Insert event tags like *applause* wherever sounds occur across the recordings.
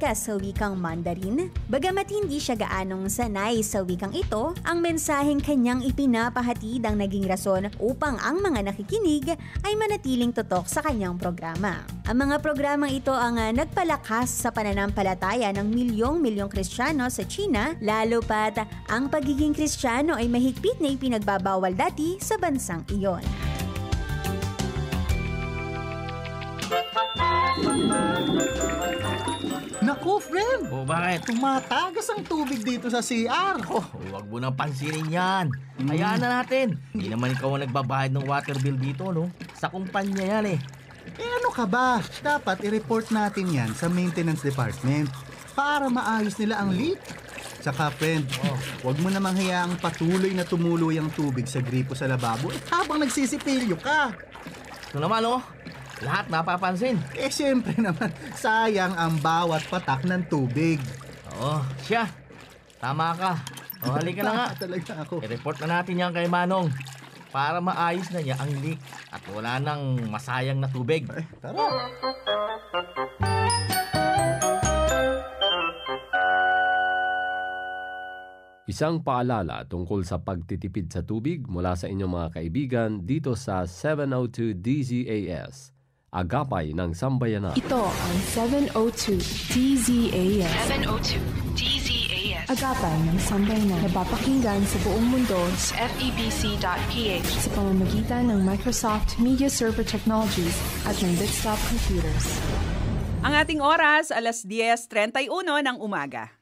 podcast sa wikang Mandarin. Bagamat hindi siya gaanong sanay sa wikang ito, ang mensaheng kanyang ipinapahatid ang naging rason upang ang mga nakikinig ay manatiling tutok sa kanyang programa. Ang mga programang ito ang uh, nagpalakas sa pananampalataya ng milyong-milyong Kristiyano sa China, lalo pat ang pagiging Kristiyano ay mahigpit na ipinagbabawal dati sa bansang iyon. Thank you. Naku, friend! O, oh, bakit? Tumatagas ang tubig dito sa CR. Oh, huwag mo nang pansinin yan. Mm. Hayaan na natin. Hindi naman ikaw ang nagbabayad ng water bill dito, no? Sa kumpanya yan eh. Eh ano ka ba? Dapat i-report natin yan sa maintenance department para maayos nila ang leak. Tsaka friend, oh. wag mo namang hayaang patuloy na tumuloy ang tubig sa gripo sa lababo eh, habang nagsisipilyo ka. Ito naman oh, lahat napapansin. Eh, siyempre naman, sayang ang bawat patak ng tubig. Oo, siya. Tama ka. O, halika na nga. talaga ako. I-report na natin yan kay Manong para maayos na niya ang leak at wala nang masayang na tubig. Ay, tara. Isang paalala tungkol sa pagtitipid sa tubig mula sa inyong mga kaibigan dito sa 702 DZAS agapay ng sambayanan. Ito ang 702 DZAS. 702 DZAS. Agapay ng sambayanan. Napapakinggan sa buong mundo sa febc.ph sa pamamagitan ng Microsoft Media Server Technologies at ng desktop computers. Ang ating oras, alas 10.31 ng umaga.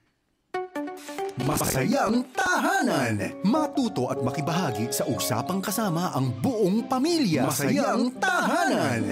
Masayang Tahanan! Matuto at makibahagi sa usapang kasama ang buong pamilya. Masayang Tahanan!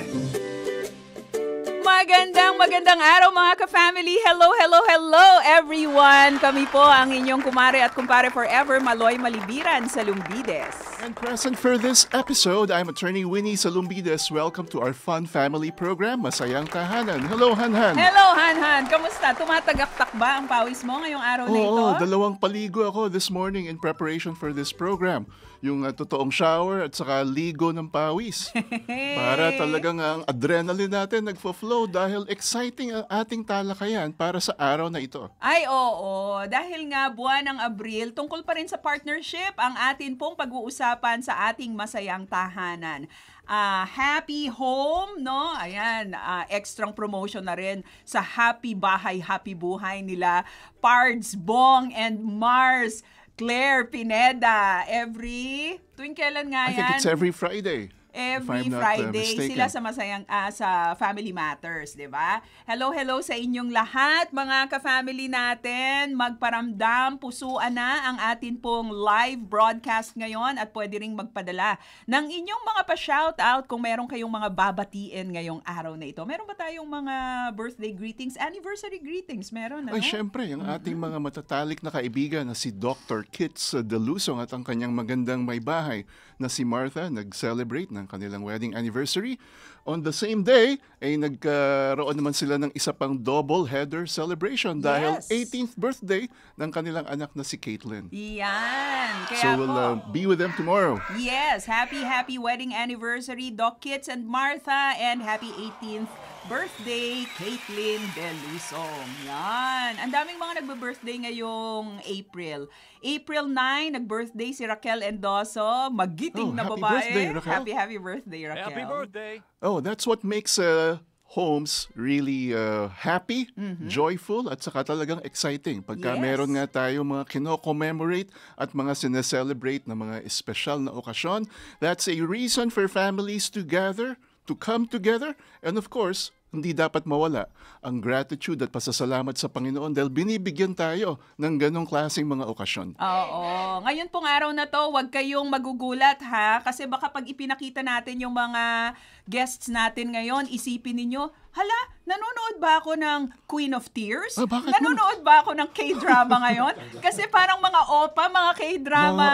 Magandang magandang araw mga ka-family. Hello, hello, hello everyone. Kami po ang inyong kumare at kumpare forever, Maloy Malibiran sa Lumbides. And present for this episode, I'm attorney Winnie sa Welcome to our fun family program, Masayang Tahanan. Hello, Hanhan. Hello, Hanhan. Kamusta? Tumatagaktak ba ang pawis mo ngayong araw na ito? Oo, ah? dalawang paligo ako this morning in preparation for this program yung uh, totoong shower at saka ligo ng pawis. *laughs* para talagang ang adrenaline natin nagfo-flow dahil exciting ang ating talakayan para sa araw na ito. Ay oo, dahil nga buwan ng Abril, tungkol pa rin sa partnership ang atin pong pag-uusapan sa ating masayang tahanan uh, Happy Home, no? Ayan, uh, ah, extra promotion na rin sa Happy Bahay, Happy Buhay nila, Pards Bong and Mars Claire Pineda every tuwing kailan nga yan? I think it's every Friday every Friday uh, uh sila sa masayang uh, sa Family Matters, 'di ba? Hello, hello sa inyong lahat, mga ka-family natin. Magparamdam, pusuan na ang atin pong live broadcast ngayon at pwede ring magpadala ng inyong mga pa-shoutout kung meron kayong mga babatiin ngayong araw na ito. Meron ba tayong mga birthday greetings, anniversary greetings? Meron na? Ay, ano? syempre, yung ating mga matatalik na kaibigan na si Dr. Kits Delusong at ang kanyang magandang may bahay na si Martha nag-celebrate ng kanilang wedding anniversary. On the same day, ay nagkaroon naman sila ng isa pang double header celebration dahil yes. 18th birthday ng kanilang anak na si Caitlyn. Yan. Kaya so we'll uh, be with them tomorrow. Yes. Happy, happy wedding anniversary, Doc Kits and Martha. And happy 18th birthday, Caitlin Belusong. Yan. Ang daming mga nagbe-birthday ngayong April. April 9, nag-birthday si Raquel Endoso, magiting oh, na happy babae. Birthday, Raquel. Happy, happy birthday, Raquel. Happy birthday. Oh, that's what makes uh, homes really uh, happy, mm-hmm. joyful, at saka talagang exciting. Pagka yes. meron nga tayo mga kino at mga sineselebrate na mga espesyal na okasyon, that's a reason for families to gather, to come together, and of course, hindi dapat mawala ang gratitude at pasasalamat sa Panginoon dahil binibigyan tayo ng ganong klaseng mga okasyon. Oo. Ngayon pong araw na to, huwag kayong magugulat ha kasi baka pag ipinakita natin yung mga guests natin ngayon, isipin ninyo, hala, nanonood ba ako ng Queen of Tears? Ah, bakit nanonood ba ako ng K-drama ngayon? *laughs* Kasi parang mga opa, mga K-drama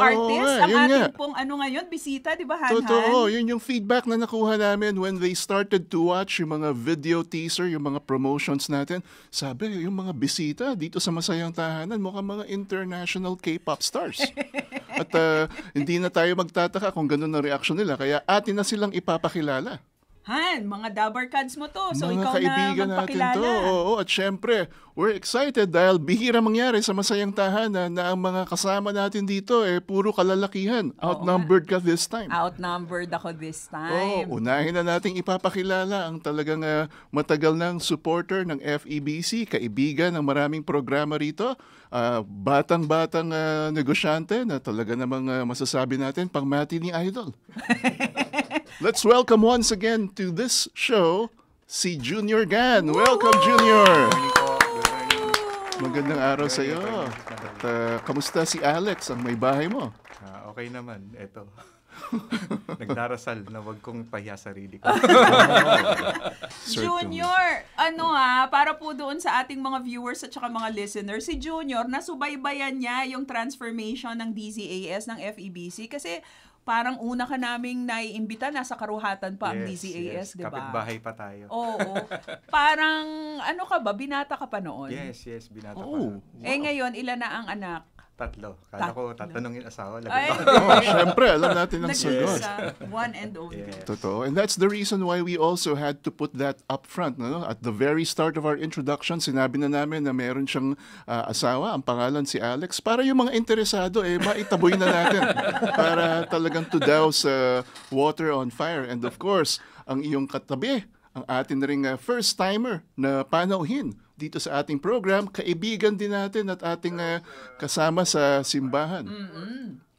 artists, ang ating nga. pong ano ngayon, bisita, di ba, Hanhan? Totoo, yun yung feedback na nakuha namin when they started to watch yung mga video teaser, yung mga promotions natin. Sabi, yung mga bisita dito sa Masayang Tahanan, mukhang mga international K-pop stars. *laughs* At uh, hindi na tayo magtataka kung ganun ang reaction nila. Kaya atin na silang ipapakilala. Han, mga Dabar Cards mo to. So, mga ikaw kaibigan na magpakilala. natin to. Oo, oo, at syempre, we're excited dahil bihira mangyari sa masayang tahanan na ang mga kasama natin dito eh, puro kalalakihan. Outnumbered ka this time. Outnumbered ako this time. Oo, unahin na natin ipapakilala ang talagang uh, matagal ng supporter ng FEBC, kaibigan ng maraming programa rito uh, batang-batang uh, negosyante na talaga namang uh, masasabi natin pangmati ni Idol. *laughs* Let's welcome once again to this show si Junior Gan. Welcome, Junior! Magandang araw sa iyo. At uh, kamusta si Alex, ang may bahay mo? Ah, okay naman, eto. *laughs* Nagdarasal na wag kong pahiya sarili ko. *laughs* Junior, ano ha, ah, para po doon sa ating mga viewers at saka mga listeners, si Junior, nasubaybayan niya yung transformation ng DZAS ng FEBC kasi parang una ka naming naiimbita, nasa karuhatan pa yes, ang DZAS, yes. di ba? Kapitbahay pa tayo. Oo. oo. parang, ano ka ba, binata ka pa noon? Yes, yes, binata oh, pa. Wow. Eh ngayon, ilan na ang anak? Tatlo. Kala ko tatanungin asawa. Ay, syempre, *laughs* alam natin ang sagot. One and only. Yes. Totoo. And that's the reason why we also had to put that up front. No? At the very start of our introduction, sinabi na namin na meron siyang uh, asawa, ang pangalan si Alex, para yung mga interesado, eh, maitaboy na natin. *laughs* para talagang to douse uh, water on fire. And of course, ang iyong katabi, ang atin na ring uh, ah, first-timer na panauhin dito sa ating program, kaibigan din natin at ating uh, kasama sa simbahan.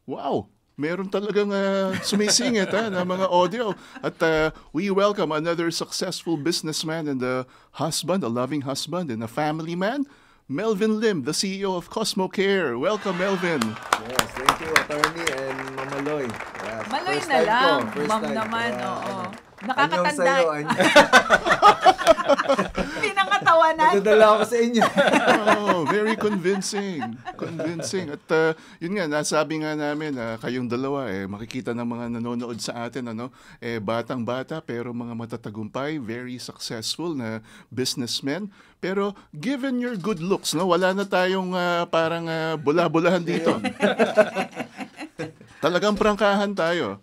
Wow! Meron talagang uh, sumisingit ha, ah, ng mga audio. At uh, we welcome another successful businessman and a husband, a loving husband and a family man, Melvin Lim, the CEO of Cosmo Care. Welcome, Melvin. Yes, thank you, attorney and Mama Loy. Yeah, Maloy na lang, ma'am naman, oo. Nakakatanda. Sa'yo, *laughs* Pinangatawanan. Nadadala ako sa inyo. oh, very convincing. Convincing. At uh, yun nga, nasabi nga namin, uh, kayong dalawa, eh, makikita ng mga nanonood sa atin, ano, eh, batang-bata pero mga matatagumpay, very successful na businessmen. Pero given your good looks, no, wala na tayong uh, parang uh, bula-bulahan dito. Talagang prangkahan tayo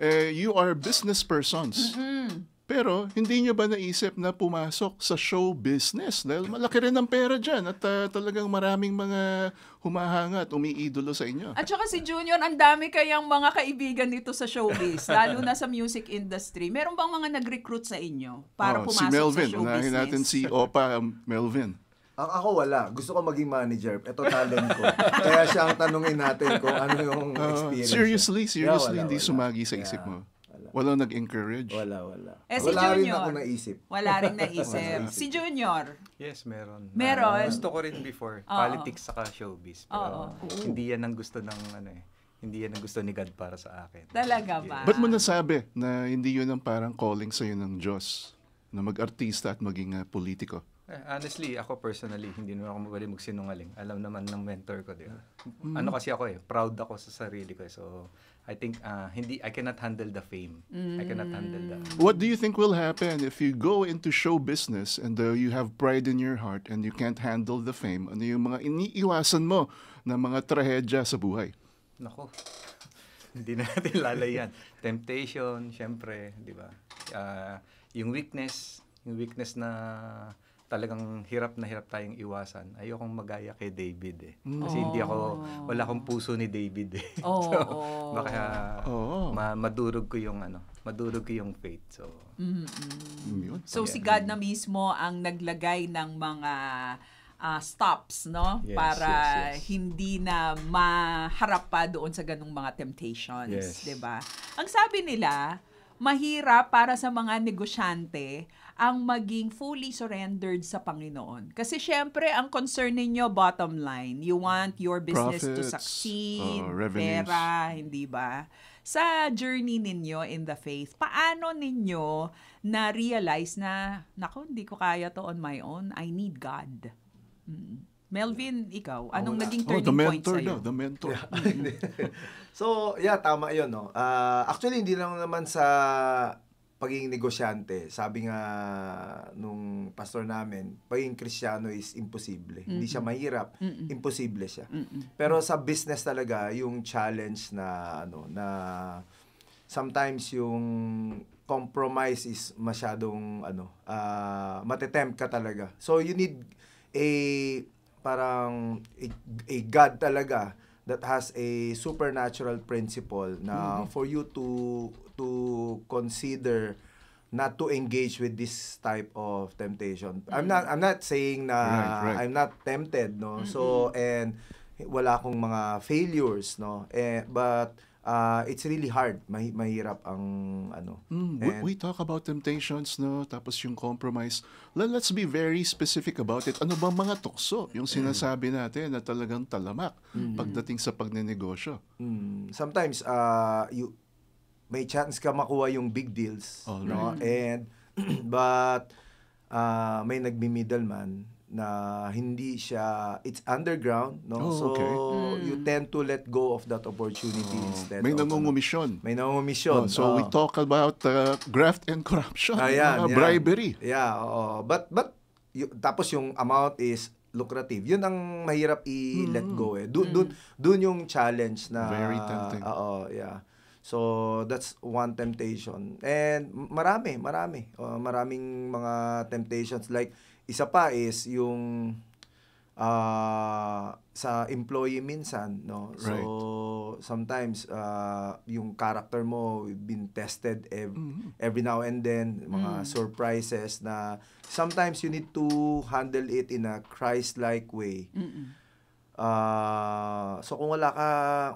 eh, you are business persons. Mm-hmm. Pero hindi nyo ba naisip na pumasok sa show business? Dahil malaki rin ang pera dyan at uh, talagang maraming mga humahanga at umiidolo sa inyo. At saka si Junior, ang dami kayang mga kaibigan dito sa showbiz, *laughs* lalo na sa music industry. Meron bang mga nag-recruit sa inyo para oh, pumasok si Melvin, sa show business? Si um, Melvin, natin si Opa Melvin. Ang ako wala. Gusto ko maging manager. Ito talent ko. Kaya siya ang tanungin natin kung ano yung uh, experience. Uh, seriously, seriously, wala, hindi wala. sumagi sa isip mo. Wala. Wala nag-encourage? Wala, wala. Eh, si wala junior, rin ako naisip. Wala rin *laughs* naisip. si Junior? Yes, meron. Meron? Uh, gusto ko rin before. Oh. Politics saka showbiz. Pero oh, oh. hindi yan ang gusto ng ano eh. Hindi yan ang gusto ni God para sa akin. Talaga yes. ba? Ba't mo nasabi na hindi yun ang parang calling sa'yo ng Diyos? Na mag-artista at maging uh, politiko? Eh, honestly, ako personally, hindi naman ako magaling magsinungaling. Alam naman ng mentor ko, di ba? Mm. Ano kasi ako eh, proud ako sa sarili ko. Eh. So, I think, uh, hindi, I cannot handle the fame. Mm. I cannot handle that. Mm. What do you think will happen if you go into show business and uh, you have pride in your heart and you can't handle the fame? Ano yung mga iniiwasan mo na mga trahedya sa buhay? Nako, *laughs* hindi natin lalayan. Temptation, syempre, di ba? Uh, yung weakness, yung weakness na talagang hirap na hirap tayong iwasan. Ayokong magaya kay David eh. Kasi oh. hindi ako, oh. wala akong puso ni David eh. *laughs* Oh, so, oh. baka oh. ma- madurog ko yung ano, madurog ko yung faith. So, mm-hmm. so yeah. si God na mismo ang naglagay ng mga uh, stops no yes, para yes, yes. hindi na maharap pa doon sa ganung mga temptations, yes. 'di ba? Ang sabi nila, mahirap para sa mga negosyante ang maging fully surrendered sa Panginoon. Kasi syempre, ang concern ninyo, bottom line, you want your business Profits, to succeed, uh, pera, hindi ba? Sa journey ninyo in the faith, paano ninyo na-realize na, naku, hindi ko kaya to on my own, I need God. Mm. Melvin, ikaw, anong oh, naging turning oh, the point sa'yo? Daw, the mentor. *laughs* so, yeah, tama yun. No? Uh, actually, hindi lang naman sa pagiging negosyante, sabi nga nung pastor namin, pagiging kristyano is imposible. Mm-hmm. Hindi siya mahirap, Mm-mm. imposible siya. Mm-mm. Pero sa business talaga, yung challenge na ano na sometimes yung compromise is masyadong ano, uh, matetempt ka talaga. So you need a parang a, a God talaga that has a supernatural principle na mm-hmm. for you to to consider not to engage with this type of temptation. I'm not I'm not saying na right, right. I'm not tempted, no. Mm-hmm. So and wala akong mga failures, no. Eh, but uh, it's really hard. Mahi- mahirap ang ano. Mm, we, we talk about temptations, no? Tapos yung compromise. Let, let's be very specific about it. Ano ba mga tukso yung mm. sinasabi natin na talagang talamak mm-hmm. pagdating sa pagnenegosyo? Mm, sometimes uh, you may chance ka makuha yung big deals. All oh, no? Right. And, *clears throat* but, uh, may nagmi-middleman na hindi siya, it's underground, no? Oh, so, okay. you mm. tend to let go of that opportunity oh, instead. May nangungumisyon. May nangungumisyon. Oh, so, oh. we talk about uh, graft and corruption, Ayan, uh, bribery. Yeah, oh. but, but, y- tapos yung amount is lucrative. Yun ang mahirap i-let mm. go eh. Doon, doon, mm. doon yung challenge na... Very tempting. Uh, Oo, oh, yeah. So that's one temptation. And marami, marami. Uh, maraming mga temptations like isa pa is yung uh, sa employee minsan, no? So sometimes uh, yung character mo been tested ev- mm-hmm. every now and then, mga mm. surprises na sometimes you need to handle it in a Christ-like way. Mm-mm Uh, so kung wala ka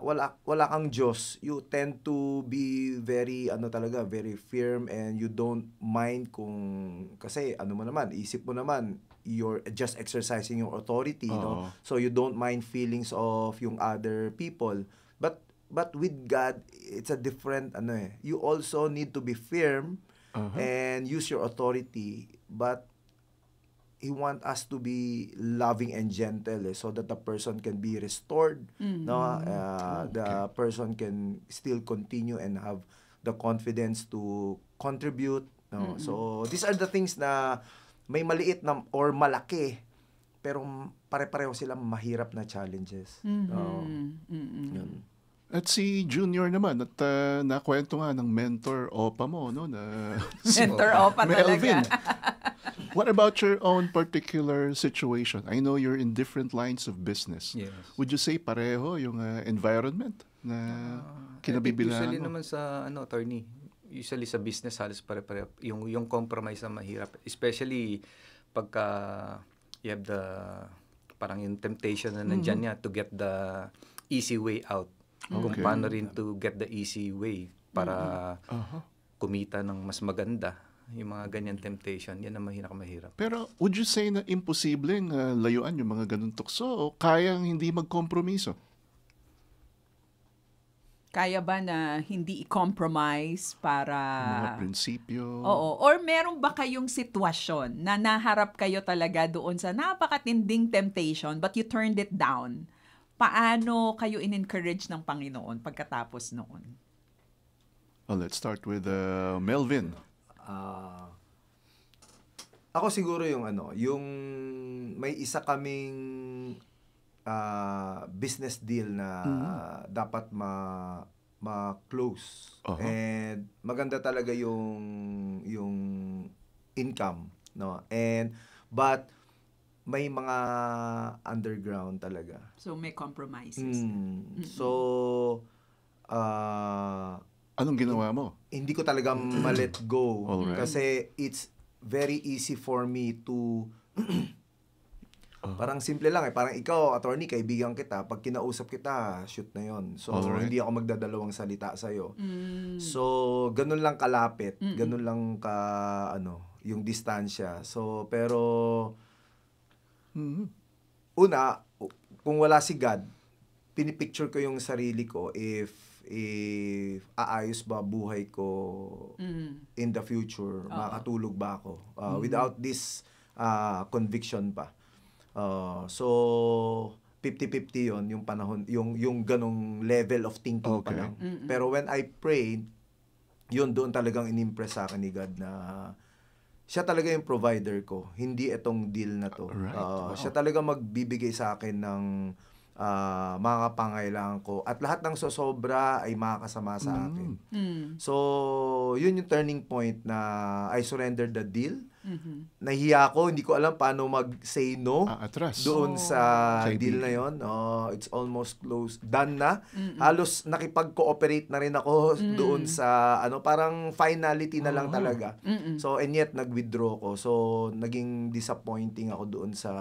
wala wala kang Diyos, you tend to be very ano talaga, very firm and you don't mind kung kasi ano mo naman, isip mo naman you're just exercising your authority, uh-huh. no? So you don't mind feelings of yung other people. But but with God, it's a different ano eh. You also need to be firm uh-huh. and use your authority, but he want us to be loving and gentle eh, so that the person can be restored mm-hmm. no uh, okay. the person can still continue and have the confidence to contribute no mm-hmm. so these are the things na may maliit na or malaki pero pare-pareho silang mahirap na challenges mm-hmm. no mm-hmm. At si Junior naman, at uh, nakwento nga ng mentor OPA mo, no? Na, si *laughs* OPA, OPA Melvin. *laughs* What about your own particular situation? I know you're in different lines of business. Yes. Would you say pareho yung uh, environment na uh, kinabibilangan Usually naman sa ano, attorney. Usually sa business halos pare-pareho. Yung, yung compromise na mahirap. Especially pagka you have the parang yung temptation na nandyan mm-hmm. niya to get the easy way out Mm-hmm. Okay. Kung paano rin to get the easy way para mm-hmm. uh-huh. kumita ng mas maganda yung mga ganyan temptation, yan ang mahirap mahirap. Pero would you say na imposibleng uh, layuan yung mga ganun tukso o kayang hindi magkompromiso? Kaya ba na hindi i-compromise para... Mga prinsipyo. Oo. Or meron ba kayong sitwasyon na naharap kayo talaga doon sa napakatinding temptation but you turned it down? paano kayo in-encourage ng Panginoon pagkatapos noon? Well, let's start with uh, Melvin. Uh, ako siguro yung ano, yung may isa kaming uh, business deal na mm-hmm. uh, dapat ma ma-close. Uh-huh. And maganda talaga yung yung income, no? And but may mga underground talaga. So may compromises. Mm. So uh, anong ginawa mo? Hindi ko talaga *clears throat* ma-let go right. kasi it's very easy for me to Uh-huh. *clears throat* Parang simple lang eh. Parang ikaw, attorney, kaibigan kita. Pag kinausap kita, shoot na yon So, Alright. hindi ako magdadalawang salita sa'yo. Mm. So, ganun lang kalapit. Mm-mm. Ganun lang ka, ano, yung distansya. So, pero Mm-hmm. Una, kung wala si God, pinipicture ko yung sarili ko if if aayos ba buhay ko mm-hmm. in the future, uh-huh. makatulog ba ako uh, mm-hmm. without this uh, conviction pa. Uh, so 50-50 yon yung panahon yung yung ganong level of thinking okay. pa lang. Mm-mm. Pero when I prayed, yun doon talagang inimpress sa akin ni God na siya talaga yung provider ko, hindi itong deal na to. Right. Uh, ah, wow. Siya talaga magbibigay sa akin ng uh, mga pangailangan ko at lahat ng sosobra ay makakasama sa mm. akin. Mm. So, yun yung turning point na I surrendered the deal Mm-hmm. Nahiya ako, hindi ko alam paano mag-say no ah, doon oh. sa Say deal na yon. Oh, it's almost close. Done na. Mm-mm. Halos nakipag-cooperate na rin ako Mm-mm. doon sa ano parang finality na lang oh. talaga. Mm-mm. So and yet nag-withdraw ko. So naging disappointing ako doon sa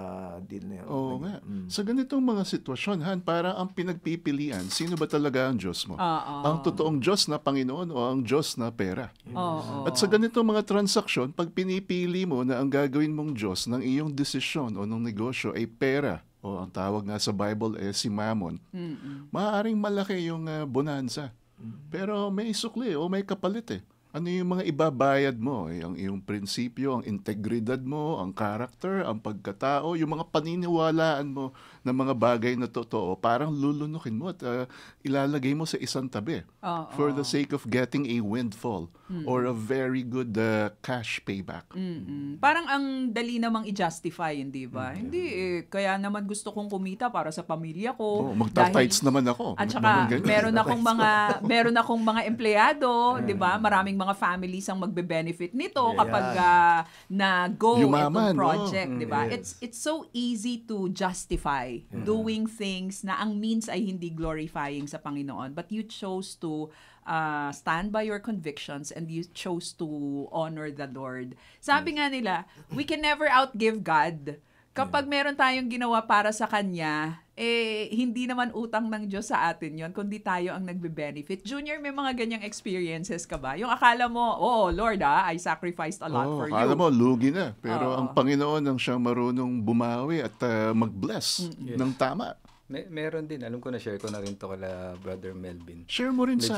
deal na yon. oh, nga. Mm. Sa ganitong mga sitwasyon, Han, para ang pinagpipilian, sino ba talaga ang Diyos mo? Uh-oh. Ang totoong Diyos na Panginoon o ang Diyos na pera? Mm. At sa ganitong mga transaksyon, pag pinipili pinipili mo na ang gagawin mong Diyos ng iyong desisyon o ng negosyo ay pera o ang tawag nga sa Bible ay si Mammon, Mm-mm. maaaring malaki yung uh, bonanza. Mm-mm. Pero may sukli o may kapalit eh. Ano yung mga ibabayad mo? Eh, ang iyong prinsipyo, ang integridad mo, ang karakter, ang pagkatao, yung mga paniniwalaan mo ng mga bagay na totoo, parang lulunukin mo at uh, ilalagay mo sa isang tabi oh, for the sake of getting a windfall mm. or a very good uh, cash payback. Mm-mm. Parang ang dali namang i-justify, hindi ba? Mm-hmm. Hindi, eh, kaya naman gusto kong kumita para sa pamilya ko. Oh, magta-tights naman ako. At saka, meron akong mga *laughs* meron akong mga empleyado, mm. 'di ba? Mm. Maraming mga families ang magbe-benefit nito yeah. kapag uh, na go itong project, no? 'di ba? Mm, yes. It's it's so easy to justify buhay, mm-hmm. yeah. doing things na ang means ay hindi glorifying sa Panginoon, but you chose to uh, stand by your convictions and you chose to honor the Lord. Sabi nga nila, we can never outgive God. Kapag meron tayong ginawa para sa Kanya, eh, hindi naman utang ng Diyos sa atin yon kundi tayo ang nagbe-benefit. Junior, may mga ganyang experiences ka ba? Yung akala mo, oh Lord ah, I sacrificed a lot oh, for akala you. Akala mo, lugi na. Pero oh. ang Panginoon ang siyang marunong bumawi at uh, mag-bless mm yes. ng tama. May, meron din. Alam ko na share ko na rin to kala ah, Brother Melvin. Share mo rin medyo, sa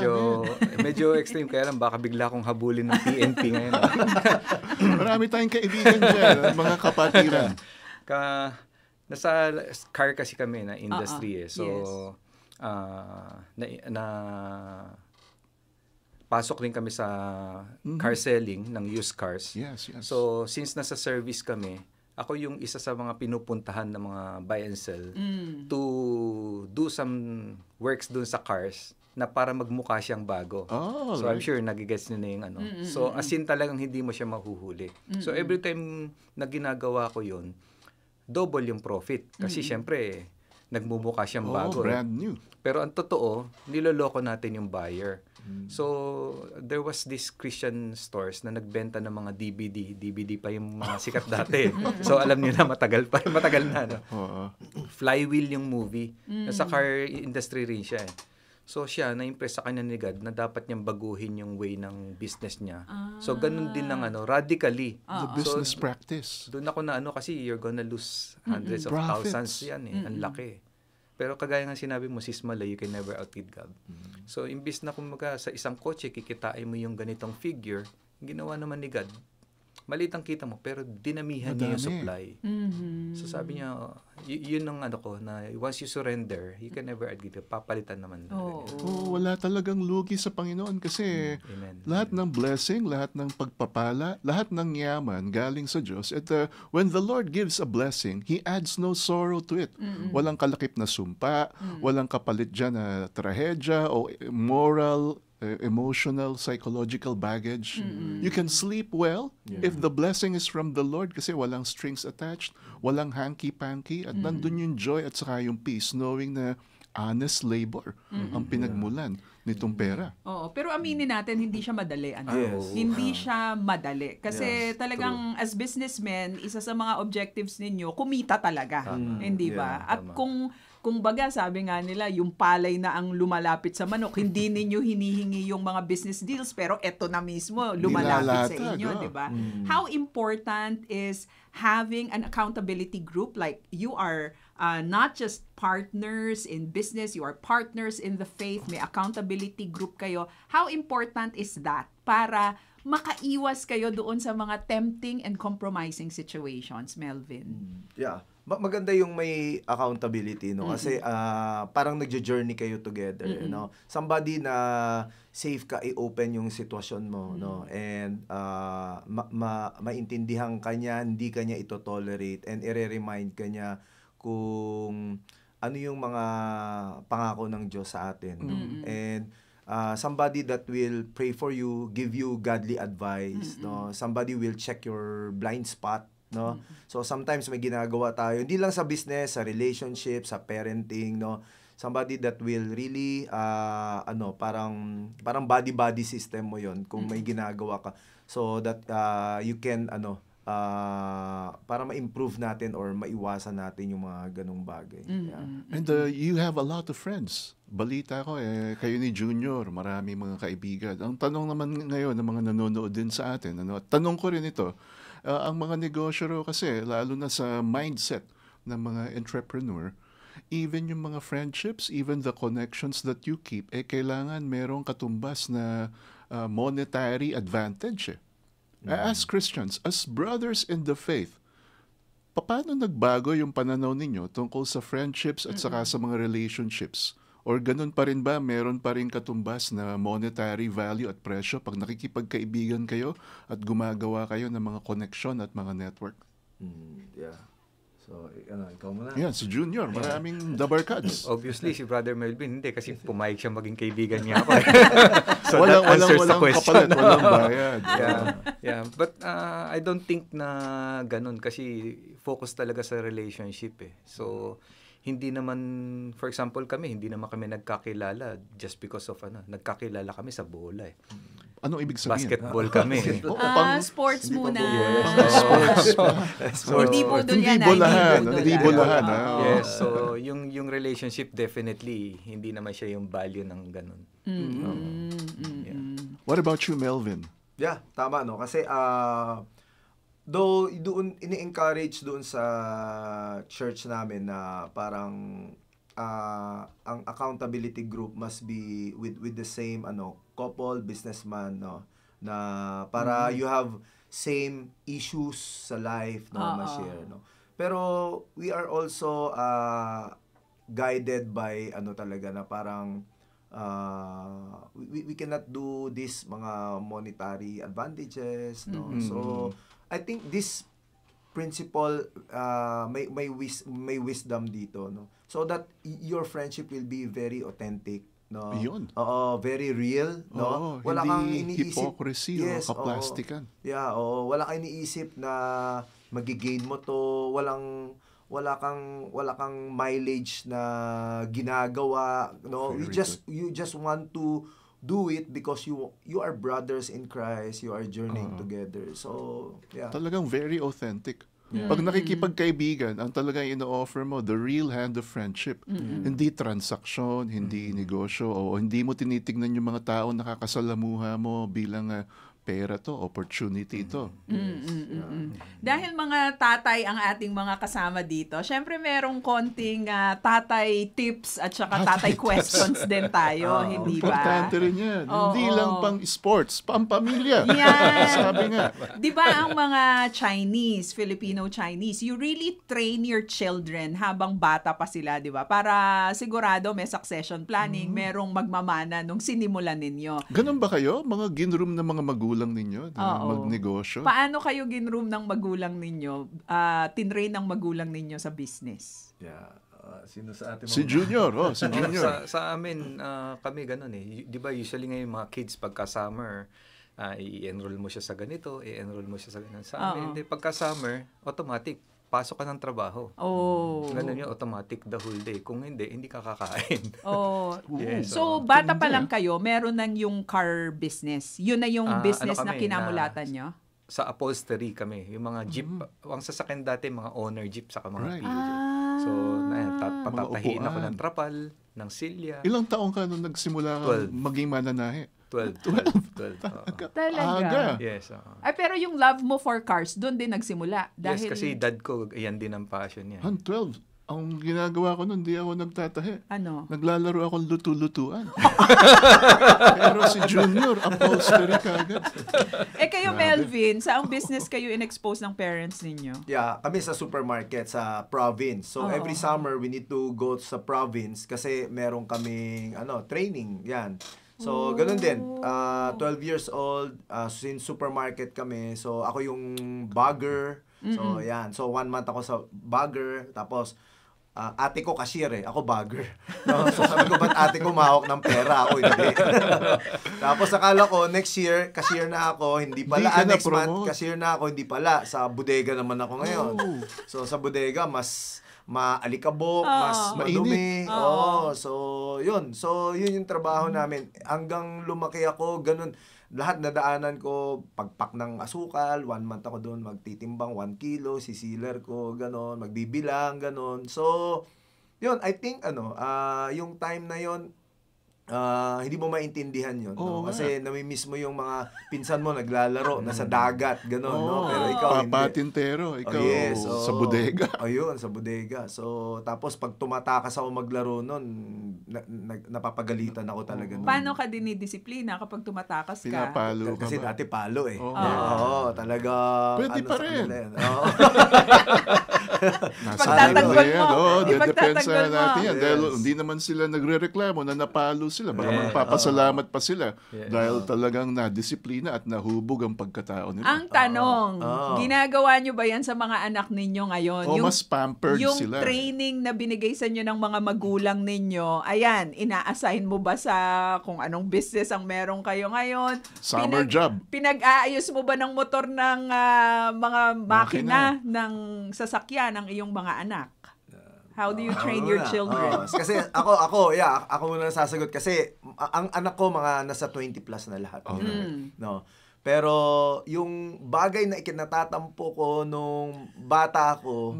amin. *laughs* medyo extreme. Kaya lang baka bigla akong habulin ng PNP ngayon. Ah. *laughs* Marami tayong kaibigan dyan, mga kapatiran. Ka, nasa car kasi kami na industry uh-uh. eh. So yes. uh, na, na pasok din kami sa mm-hmm. car selling ng used cars. Yes, yes. So since nasa service kami, ako yung isa sa mga pinupuntahan ng mga buy and sell mm. to do some works dun sa cars na para magmukha siyang bago. Oh, so right. I'm sure nagigets niyo na yung ano. Mm-mm. So as in talagang hindi mo siya mahuhuli. Mm-mm. So every time na ginagawa ko yun, double yung profit. Kasi mm-hmm. syempre, nagmumuka siyang oh, bago. Eh. brand new. Pero ang totoo, niloloko natin yung buyer. Mm. So, there was this Christian stores na nagbenta ng mga DVD. DVD pa yung mga *laughs* sikat dati. so, alam niyo na, matagal pa. *laughs* Matagal na, no? Uh-huh. Flywheel yung movie. Mm. Nasa car industry rin siya, eh. So siya, na-impress sa kanya ni God na dapat niyang baguhin yung way ng business niya. Ah. So ganun din ng ano, radically. Ah, The ah. so, business practice. Doon ako na ano kasi you're gonna lose hundreds mm-hmm. of Profits. thousands yan eh. Ang laki. Pero kagaya ng sinabi mo, sis Mala, you can never outbid God. Mm-hmm. So imbis na kumaga sa isang kotse, kikitain mo yung ganitong figure, ginawa naman ni God, maliit ang kita mo, pero dinamihan niya yung supply. Mm-hmm. So sabi niya, y- yun ang ano ko, na once you surrender, you can never add argue. Papalitan naman. Oo, oh. oh, wala talagang lugi sa Panginoon kasi Amen. lahat Amen. ng blessing, lahat ng pagpapala, lahat ng yaman galing sa Diyos. At uh, when the Lord gives a blessing, He adds no sorrow to it. Mm-hmm. Walang kalakip na sumpa, mm-hmm. walang kapalit dyan na trahedya o moral uh, emotional, psychological baggage. Mm-hmm. You can sleep well yeah. if the blessing is from the Lord kasi walang strings attached, walang hanky-panky, at mm-hmm. nandun yung joy at saka yung peace knowing na honest labor mm-hmm. ang pinagmulan nitong pera. Oo, pero aminin natin hindi siya madali ano. Yes. Hindi ah. siya madali kasi yes, talagang true. as businessmen, isa sa mga objectives ninyo kumita talaga, Tama. hindi yeah, ba? At tama. kung Kumbaga, sabi nga nila, yung palay na ang lumalapit sa manok, hindi ninyo hinihingi yung mga business deals, pero eto na mismo, lumalapit sa inyo, ah. di ba? Mm. How important is having an accountability group like you are uh, not just partners in business, you are partners in the faith, may accountability group kayo. How important is that para makaiwas kayo doon sa mga tempting and compromising situations, Melvin. Mm. Yeah. Maganda yung may accountability, no? Kasi mm-hmm. uh, parang nagjo-journey kayo together, mm-hmm. you know? Somebody na safe ka i-open yung sitwasyon mo, mm-hmm. no? And uh, ma- ma- maintindihan ka niya, hindi kanya ito-tolerate, and i-remind kanya kung ano yung mga pangako ng Diyos sa atin, Mm-hmm. And uh, somebody that will pray for you, give you godly advice, mm-hmm. no? Somebody will check your blind spot, no? Mm-hmm. So sometimes may ginagawa tayo, hindi lang sa business, sa relationship, sa parenting, no? somebody that will really uh, ano parang parang body body system mo yon kung may ginagawa ka so that uh, you can ano uh, para ma-improve natin or maiwasan natin yung mga ganong bagay. Mm-hmm. Yeah. And uh, you have a lot of friends. Balita ko eh, kayo ni Junior, marami mga kaibigan. Ang tanong naman ngayon ng mga nanonood din sa atin, ano, tanong ko rin ito, uh, ang mga negosyo ro kasi, lalo na sa mindset ng mga entrepreneur, even yung mga friendships, even the connections that you keep, eh kailangan merong katumbas na uh, monetary advantage eh. Mm. As Christians, as brothers in the faith, paano nagbago yung pananaw ninyo tungkol sa friendships at saka sa mga relationships? Or ganun pa rin ba, meron pa rin katumbas na monetary value at presyo pag nakikipagkaibigan kayo at gumagawa kayo ng mga connection at mga network? Mm, yeah. So, ano, ikaw muna. Yan, si Junior. Maraming the barkads. *laughs* Obviously, si Brother Melvin, hindi. Kasi pumayag siya maging kaibigan niya ako. *laughs* so, walang, that answers walang, the walang question. Kapalit, walang *laughs* bayad. yeah, yeah. But uh, I don't think na ganun kasi focus talaga sa relationship eh. So, hindi naman, for example kami, hindi naman kami nagkakilala just because of ano, nagkakilala kami sa bola eh. Ano ibig sabihin? Basketball kami. eh. Ah, ah, Oo, oh, pang- sports muna. Ah, *laughs* sports. Sports. Hindi budol yan. Hindi bolahan. budol Hindi oh. Yes, so yung yung relationship definitely hindi naman siya yung value ng ganun. Mm, mm, mm, mm. What about you, Melvin? Yeah, tama no. Kasi ah, Though, doon, ini-encourage doon sa church namin na parang uh, ang accountability group must be with with the same ano couple businessman no na para mm-hmm. you have same issues sa life no uh-huh. ma-share no pero we are also uh, guided by ano talaga na parang uh, we, we cannot do this mga monetary advantages no mm-hmm. so I think this principle uh, may may wis may wisdom dito no so that your friendship will be very authentic no yun oo very real no oo, wala kang iniisip hypocrisy yes, o kaplastikan yeah oo wala kang iniisip na magigain mo to walang wala kang wala kang mileage na ginagawa no very you just good. you just want to do it because you you are brothers in Christ, you are journeying uh together. So, yeah. Talagang very authentic. Yeah. Pag nakikipagkaibigan, mm-hmm. ang talagang ino-offer mo, the real hand of friendship. Mm-hmm. Hindi transaksyon, hindi mm-hmm. negosyo, o hindi mo tinitignan yung mga tao nakakasalamuha mo bilang uh, pera to, opportunity mm. to. Mm, mm, Dahil mga tatay ang ating mga kasama dito, syempre merong konting uh, tatay tips at saka tatay, tatay questions din tayo, oh, hindi ba? Importante rin yan. Oh, hindi oh. lang pang sports, pang pamilya. *laughs* Yan. Sabi nga. Di ba ang mga Chinese, Filipino-Chinese, you really train your children habang bata pa sila, di ba? Para sigurado may succession planning, mm. merong magmamana nung sinimulan ninyo. Ganun ba kayo? Mga ginroom na mga magulang magulang ninyo na Oo. magnegosyo? Paano kayo ginroom ng magulang ninyo, uh, ah, tinrain ng magulang ninyo sa business? Yeah. Ah, sino sa atin? Si Junior, oh, si *laughs* Junior. sa, sa amin, uh, kami ganun eh. Di ba usually ngayon mga kids pagka summer, uh, i-enroll mo siya sa ganito, i-enroll mo siya sa ganito. Sa amin, uh-huh. hindi, pagka summer, automatic pasok ka ng trabaho. Oh. Ganun yun, automatic the whole day. Kung hindi, hindi ka kakain. *laughs* Oh. yes, so, so, bata pa lang kayo, meron nang yung car business. Yun na yung uh, business ano kami, na kinamulatan na, nyo? Sa upholstery kami. Yung mga jeep, mm-hmm. ang sasakyan dati, mga owner jeep, saka mga right. PJ. Ah. So, na, ta- patatahiin ako ng trapal, ng silya. Ilang taong ka nung nagsimula 12. maging mananahe? 12. 12. 12. Oo. Talaga? Ah, Yes. oo. Ay, pero yung love mo for cars, doon din nagsimula. Dahil, Yes, kasi dad ko, yan din ang passion niya. Han, 12. Ang ginagawa ko noon, di ako nagtatahe. Ano? Naglalaro akong lutu-lutuan. *laughs* Pero si Junior, upholstery kagad. Eh kayo, Melvin, saang business kayo in-expose ng parents ninyo? Yeah, kami sa supermarket sa province. So Oo. every summer we need to go sa province kasi meron kaming ano, training 'yan. So, ganun din. Uh, ah, 12 years old, uh, since supermarket kami, so ako yung bagger. Mm-hmm. So, yan. So, one month ako sa bagger. Tapos, uh, ate ko cashier eh. Ako bagger. *laughs* So, sabi ko, ba't ate ko mahawak ng pera? Ako hindi. *laughs* Tapos, akala ko, next year, cashier na ako. Hindi pala. Hindi ah, next promote. month, cashier na ako. Hindi pala. Sa bodega naman ako ngayon. Oh. So, sa bodega, mas maalikabok, oh. mas madumi. Oo. Oh. So, yun. So, yun yung trabaho mm. namin. Hanggang lumaki ako, ganun. Lahat nadaanan ko, pagpak ng asukal, one month ako doon magtitimbang, one kilo, sisiler ko, ganun, magbibilang, ganun. So, yun, I think, ano, uh, yung time na yon uh, hindi mo maintindihan yun. Oo, no? Kasi nami-miss mo yung mga pinsan mo naglalaro, nasa mm. dagat, gano'n. Oh, no? Pero ikaw, Papatintero, hindi. Oh, ikaw oh, yes, oh, sa bodega. *laughs* Ayun, sa bodega. So, tapos pag tumatakas ako maglaro nun, na, na, napapagalitan ako talaga. Oh. Nun. Paano ka dinidisiplina kapag tumatakas ka? Pinapalo ka Kasi ba? dati palo eh. Oo, oh. oh. oh, talaga. Pwede ano, pa rin. Oo. *laughs* *laughs* Pagtatanggol mo. Oo, oh, depensa natin yan. Yes. Dahil hindi naman sila nagre-reklamo na napalo sila. Baka yeah. magpapasalamat pa sila oh. yeah. dahil talagang na nadisiplina at nahubog ang pagkatao nila. Ang tanong, oh. ginagawa nyo ba yan sa mga anak ninyo ngayon? O, oh, mas pampered yung sila. Yung training na binigay sa nyo ng mga magulang ninyo, ayan, ina-assign mo ba sa kung anong business ang meron kayo ngayon? Summer pinag, job. Pinag-aayos mo ba ng motor ng uh, mga makina, makina ng sasakyan? alagaan iyong mga anak? How do you ah, train ano your children? Oh. kasi ako, ako, yeah, ako muna sasagot kasi ang anak ko mga nasa 20 plus na lahat. Okay. Mm. No. Pero yung bagay na ikinatatampo ko nung bata ako,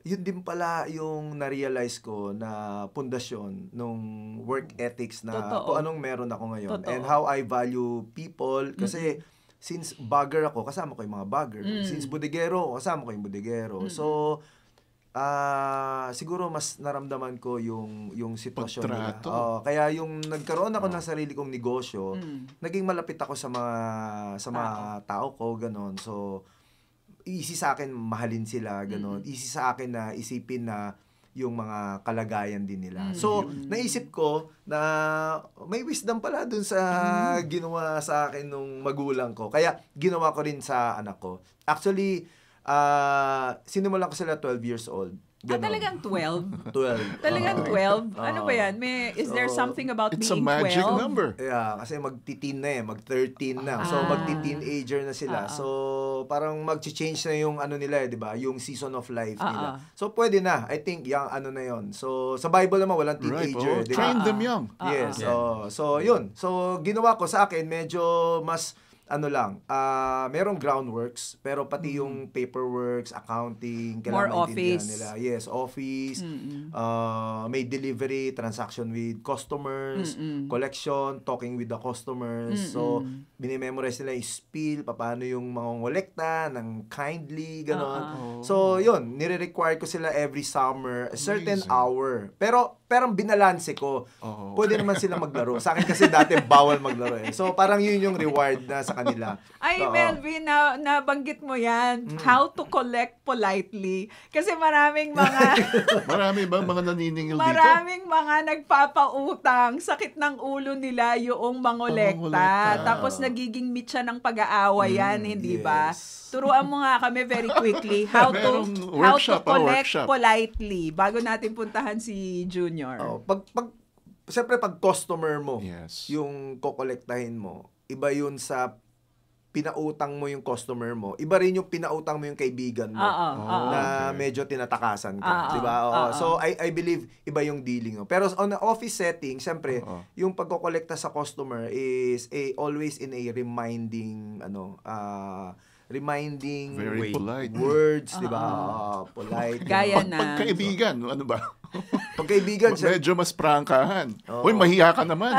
yun din pala yung na-realize ko na pundasyon nung work ethics na Totoo. kung anong meron ako ngayon. Totoo. And how I value people. Kasi mm-hmm since bagger ako, kasama ko yung mga bagger. Mm. Since budigero, kasama ko yung budigero. Mm. So, ah uh, siguro mas naramdaman ko yung yung sitwasyon Pagtrato. na. Oh, kaya yung nagkaroon ako oh. ng sarili kong negosyo, mm. naging malapit ako sa mga sa mga tao, tao ko ganon. So, easy sa akin mahalin sila ganon. Mm. Easy sa akin na isipin na yung mga kalagayan din nila. Mm. So, naisip ko na may wisdom pala dun sa mm. ginawa sa akin nung magulang ko. Kaya, ginawa ko rin sa anak ko. Actually, uh, sinimulan ko sila 12 years old Ganun. Ah, talagang 12? 12. *laughs* Talagang 12? Ah. ano ba ah. yan? May, is so, there something about being 12? It's a magic 12? number. Yeah, kasi mag-teen na eh. Mag-13 na. Ah. So, mag-teenager na sila. Ah, ah. So, parang mag-change na yung ano nila eh, di ba? Yung season of life ah. nila. So, pwede na. I think, yung ano na yon So, sa Bible naman, walang teenager. Right, oh. Diba? Train them young. Yes. Yeah. So, so, yun. So, ginawa ko sa akin, medyo mas ano lang, uh, merong groundworks, pero pati mm-hmm. yung paperworks, accounting, kailangan More office. nila. Yes, office, mm-hmm. uh, may delivery, transaction with customers, mm-hmm. collection, talking with the customers. Mm-hmm. So, binememorize nila yung spill, paano yung mga ngolekta, ng kindly, gano'n. Uh-huh. So, yun, nire-require ko sila every summer, a certain Amazing. hour. Pero, parang binalanse ko. Oh. Pwede naman sila maglaro. Sa akin kasi dati bawal maglaro eh. So parang yun yung reward na sa kanila. Ay, so, Melvin, na, nabanggit mo yan. Mm. How to collect politely. Kasi maraming mga... *laughs* maraming ba mga naniningil dito? Maraming mga nagpapautang. Sakit ng ulo nila yung mangolekta. Oh, Tapos nagiging mitya ng pag-aaway mm, yan, hindi yes. ba? Turuan mo nga kami very quickly *laughs* how to how to ah, collect politely bago natin puntahan si Junior. Oh, pag pag Siyempre, pag customer mo, yes. yung kokolektahin mo, iba yun sa pinautang mo yung customer mo, iba rin yung pinautang mo yung kaibigan mo uh-oh, uh-oh. na medyo tinatakasan ka, uh-oh, 'di ba? Uh-oh. So I I believe iba yung dealing mo. Pero on the office setting, syempre, uh-oh. yung pagkokolekta sa customer is a always in a reminding ano, uh, reminding Very words, di ba? Uh-huh. Ah, polite. Gaya na. Pagkaibigan, ano ba? *laughs* Pagkaibigan. Siya. Medyo mas prangkahan. Oh. Uy, mahiya ka naman. *laughs*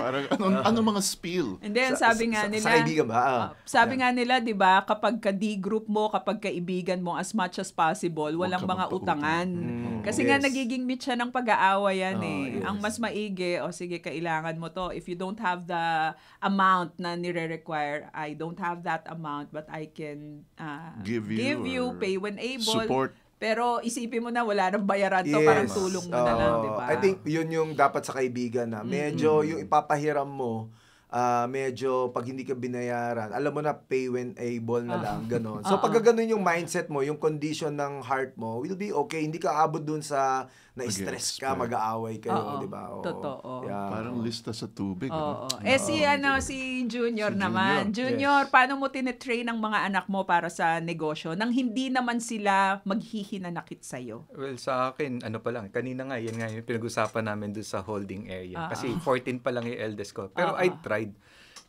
Parang, ano, uh-huh. ano mga spill? And then, sa, sabi nga nila, sa kaibigan ba? Uh, sabi yeah. nga nila, di ba, kapag ka D-group mo, kapag kaibigan mo, as much as possible, walang mga utangan. Mm, Kasi yes. nga, nagiging meet siya ng pag-aawa yan oh, eh. Yes. Ang mas maigi, o oh, sige, kailangan mo to. If you don't have the amount na nire-require, I don't have that amount, but I can uh, give you, give you pay when able. Support pero isipin mo na wala nang bayaran to, yes. parang tulong mo uh, na lang, di ba? I think yun yung dapat sa kaibigan na. Ah. Medyo mm-hmm. yung ipapahiram mo, uh, medyo pag hindi ka binayaran, alam mo na pay when able na ah. lang, *laughs* ganon. So pag ganun yung mindset mo, yung condition ng heart mo, will be okay. Hindi ka abot dun sa na-stress ka, mag-aaway kayo, di ba? Oo. Totoo. Yeah. Parang lista sa tubig. Oo. Ano? Eh si, ah, ano, si Junior si naman. Junior, yes. paano mo tinetrain ang mga anak mo para sa negosyo nang hindi naman sila maghihinanakit sa'yo? Well, sa akin, ano pa lang, kanina nga, yan nga yung pinag-usapan namin doon sa holding area. oh Kasi 14 ah. pa lang yung eldest ko. Pero oh I tried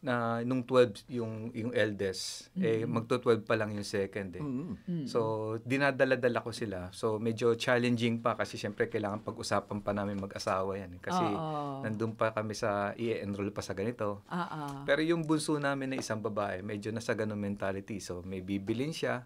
na nung 12 yung yung eldest eh, mm-hmm. eh magto 12 pa lang yung second eh. Mm-hmm. mm-hmm. So dinadala-dala ko sila. So medyo challenging pa kasi syempre kailangan pag-usapan pa namin mag-asawa yan eh. kasi Uh-oh. nandun pa kami sa i-enroll pa sa ganito. Uh-oh. Ah, ah. Pero yung bunso namin na isang babae medyo nasa ganung mentality. So may bibilin siya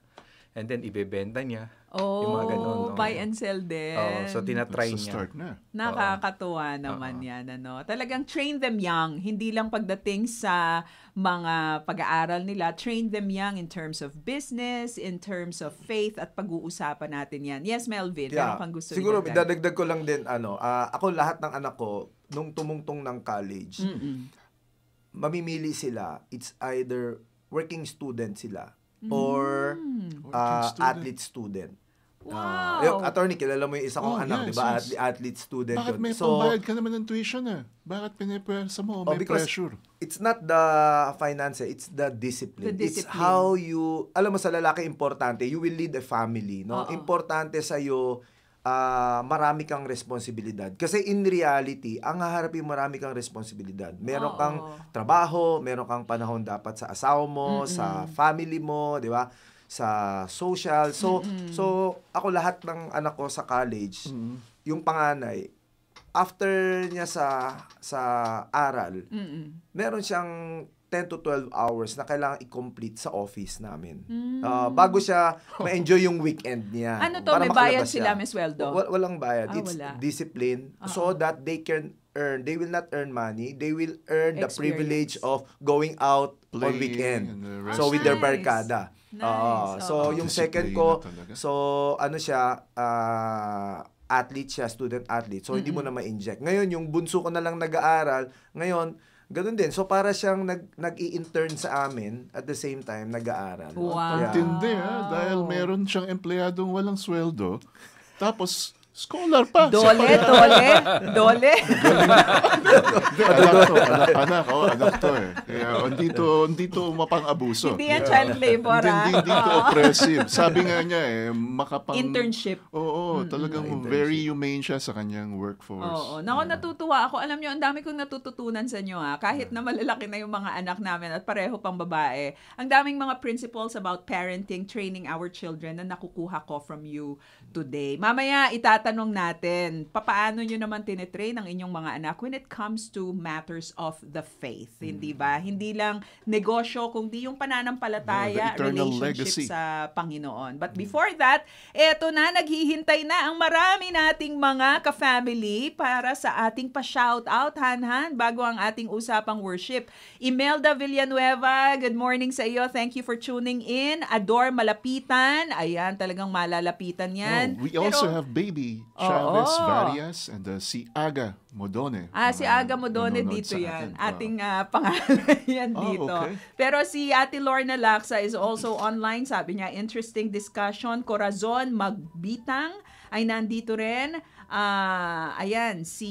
and then ibebenta niya. Oh, yung mga ganun, no? Oh, oh. buy and sell din. Oh, so tinatry That's niya. start na. Nakakatuwa naman Uh-oh. yan. Ano? Talagang train them young, hindi lang pagdating sa mga pag-aaral nila, train them young in terms of business, in terms of faith, at pag-uusapan natin yan. Yes, Melvin, yeah. pang kang gusto Siguro, dadagdag ko lang din, ano, uh, ako lahat ng anak ko, nung tumungtong ng college, Mm-mm. mamimili sila, it's either working student sila or hmm. uh, athlete student. Wow. Uh, yung attorney, kilala mo yung isa kong oh, anak, yes, di ba? Yes. Athlete, athlete student Bakit may so, pambayad ka naman ng tuition eh? Bakit pinipwersa mo? Oh, may pressure. It's not the finance, eh. it's the discipline. the discipline. It's how you, alam mo sa lalaki importante, you will lead a family. no Oo. Importante sa'yo uh, marami kang responsibilidad. Kasi in reality, ang haharapin marami kang responsibilidad. Meron Oo. kang trabaho, meron kang panahon dapat sa asawa mo, Mm-mm. sa family mo, di ba? Sa social. So Mm-mm. so ako lahat ng anak ko sa college, mm. yung panganay after niya sa sa aral, Mm-mm. meron siyang 10 to 12 hours na kailangan i-complete sa office namin. Mm. Uh, bago siya *laughs* ma-enjoy yung weekend niya. Ano to? Para may bayad sila, may sweldo? Wal- walang bayad. Ah, It's wala. discipline. Uh-huh. So ah. that they can earn, they will not earn money, they will earn Experience. the privilege of going out Play on weekend. So with their barkada. Nice. Uh, so oh. yung second ko, so ano siya, uh, athlete siya, student athlete. So mm-hmm. hindi mo na ma-inject. Ngayon, yung bunso ko na lang nag-aaral, ngayon, Ganun din. So, para siyang nag, nag-i-intern sa amin at the same time, nag-aaral. Wow. Yeah. Tindi, ha? Dahil meron siyang empleyadong walang sweldo. Tapos, Scholar pa. Dole, Scholar. dole, dole. anak to, anak, anak, oh, anak to eh. Kaya, oh, dito, dito mapang-abuso. Hindi yan child labor, ha? Hindi, dito ah. oppressive. Sabi nga niya eh, makapang... Internship. Oo, oh, oh, talagang mm-hmm. very humane siya sa kanyang workforce. Oo, oh, oh. Nako, yeah. natutuwa ako. Alam niyo, ang dami kong natututunan sa inyo, ha? Ah. Kahit na malalaki na yung mga anak namin at pareho pang babae, ang daming mga principles about parenting, training our children na nakukuha ko from you today. Mamaya, itatapos matanong natin, papaano nyo naman tinetrain ang inyong mga anak when it comes to matters of the faith, mm. hindi ba? Mm. Hindi lang negosyo, kundi yung pananampalataya, oh, relationship legacy. sa Panginoon. But mm. before that, eto na, naghihintay na ang marami nating mga ka-family para sa ating pa-shoutout, Hanhan, bago ang ating usapang worship. Imelda Villanueva, good morning sa iyo. Thank you for tuning in. Adore Malapitan. Ayan, talagang malalapitan yan. Oh, we also Pero, have baby si Chavez Oo. Varias and uh, si Aga Modone. Ah, si Aga Modone dito yan. Ating uh, pangalan *laughs* yan oh, dito. Okay. Pero si Ate Lorna Laksa is also online. Sabi niya, interesting discussion. Corazon Magbitang ay nandito rin. Ah, uh, ayan, si,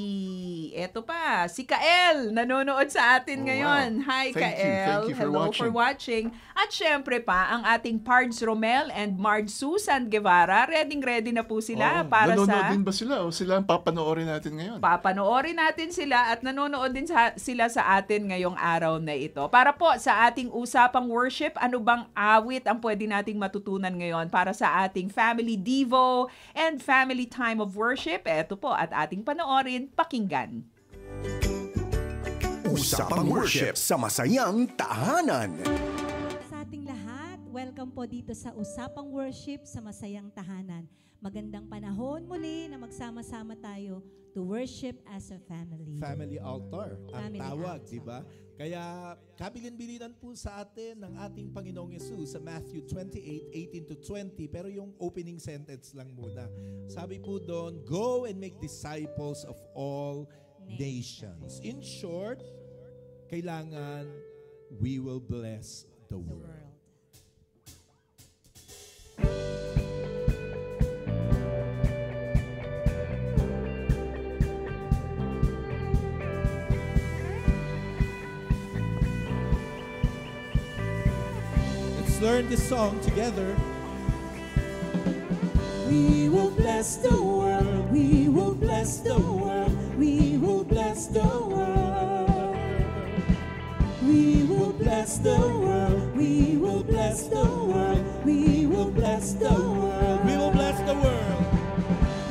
eto pa, si Kael, nanonood sa atin oh, ngayon. Wow. Hi, Thank Kael. You. Thank you for Hello watching. for watching. At syempre pa, ang ating Pards Romel and Marge Susan Guevara, ready-ready na po sila oh, para nanonood sa... Nanonood din ba sila o sila ang papanoorin natin ngayon? Papanoorin natin sila at nanonood din sa, sila sa atin ngayong araw na ito. Para po sa ating usapang worship, ano bang awit ang pwede nating matutunan ngayon para sa ating family devo and family time of worship eto po at ating panoorin, pakinggan. Usapang Worship sa Masayang Tahanan Sa ating lahat, welcome po dito sa Usapang Worship sa Masayang Tahanan. Magandang panahon muli na magsama-sama tayo to worship as a family. Family altar. Ang family tawag, di ba? Kaya kabilin-bilinan po sa atin ng ating Panginoong Yesus sa Matthew 28, 18 to 20. Pero yung opening sentence lang muna. Sabi po doon, Go and make disciples of all nations. In short, kailangan we will bless the world. The world. Let's learn this song together. We will bless the world, we will bless the world, we will bless the world. We will bless the world, we will bless the world, we will bless the world. We will bless the world.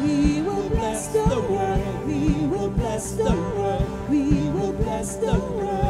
We will bless the world, we will bless the world, we will bless the world.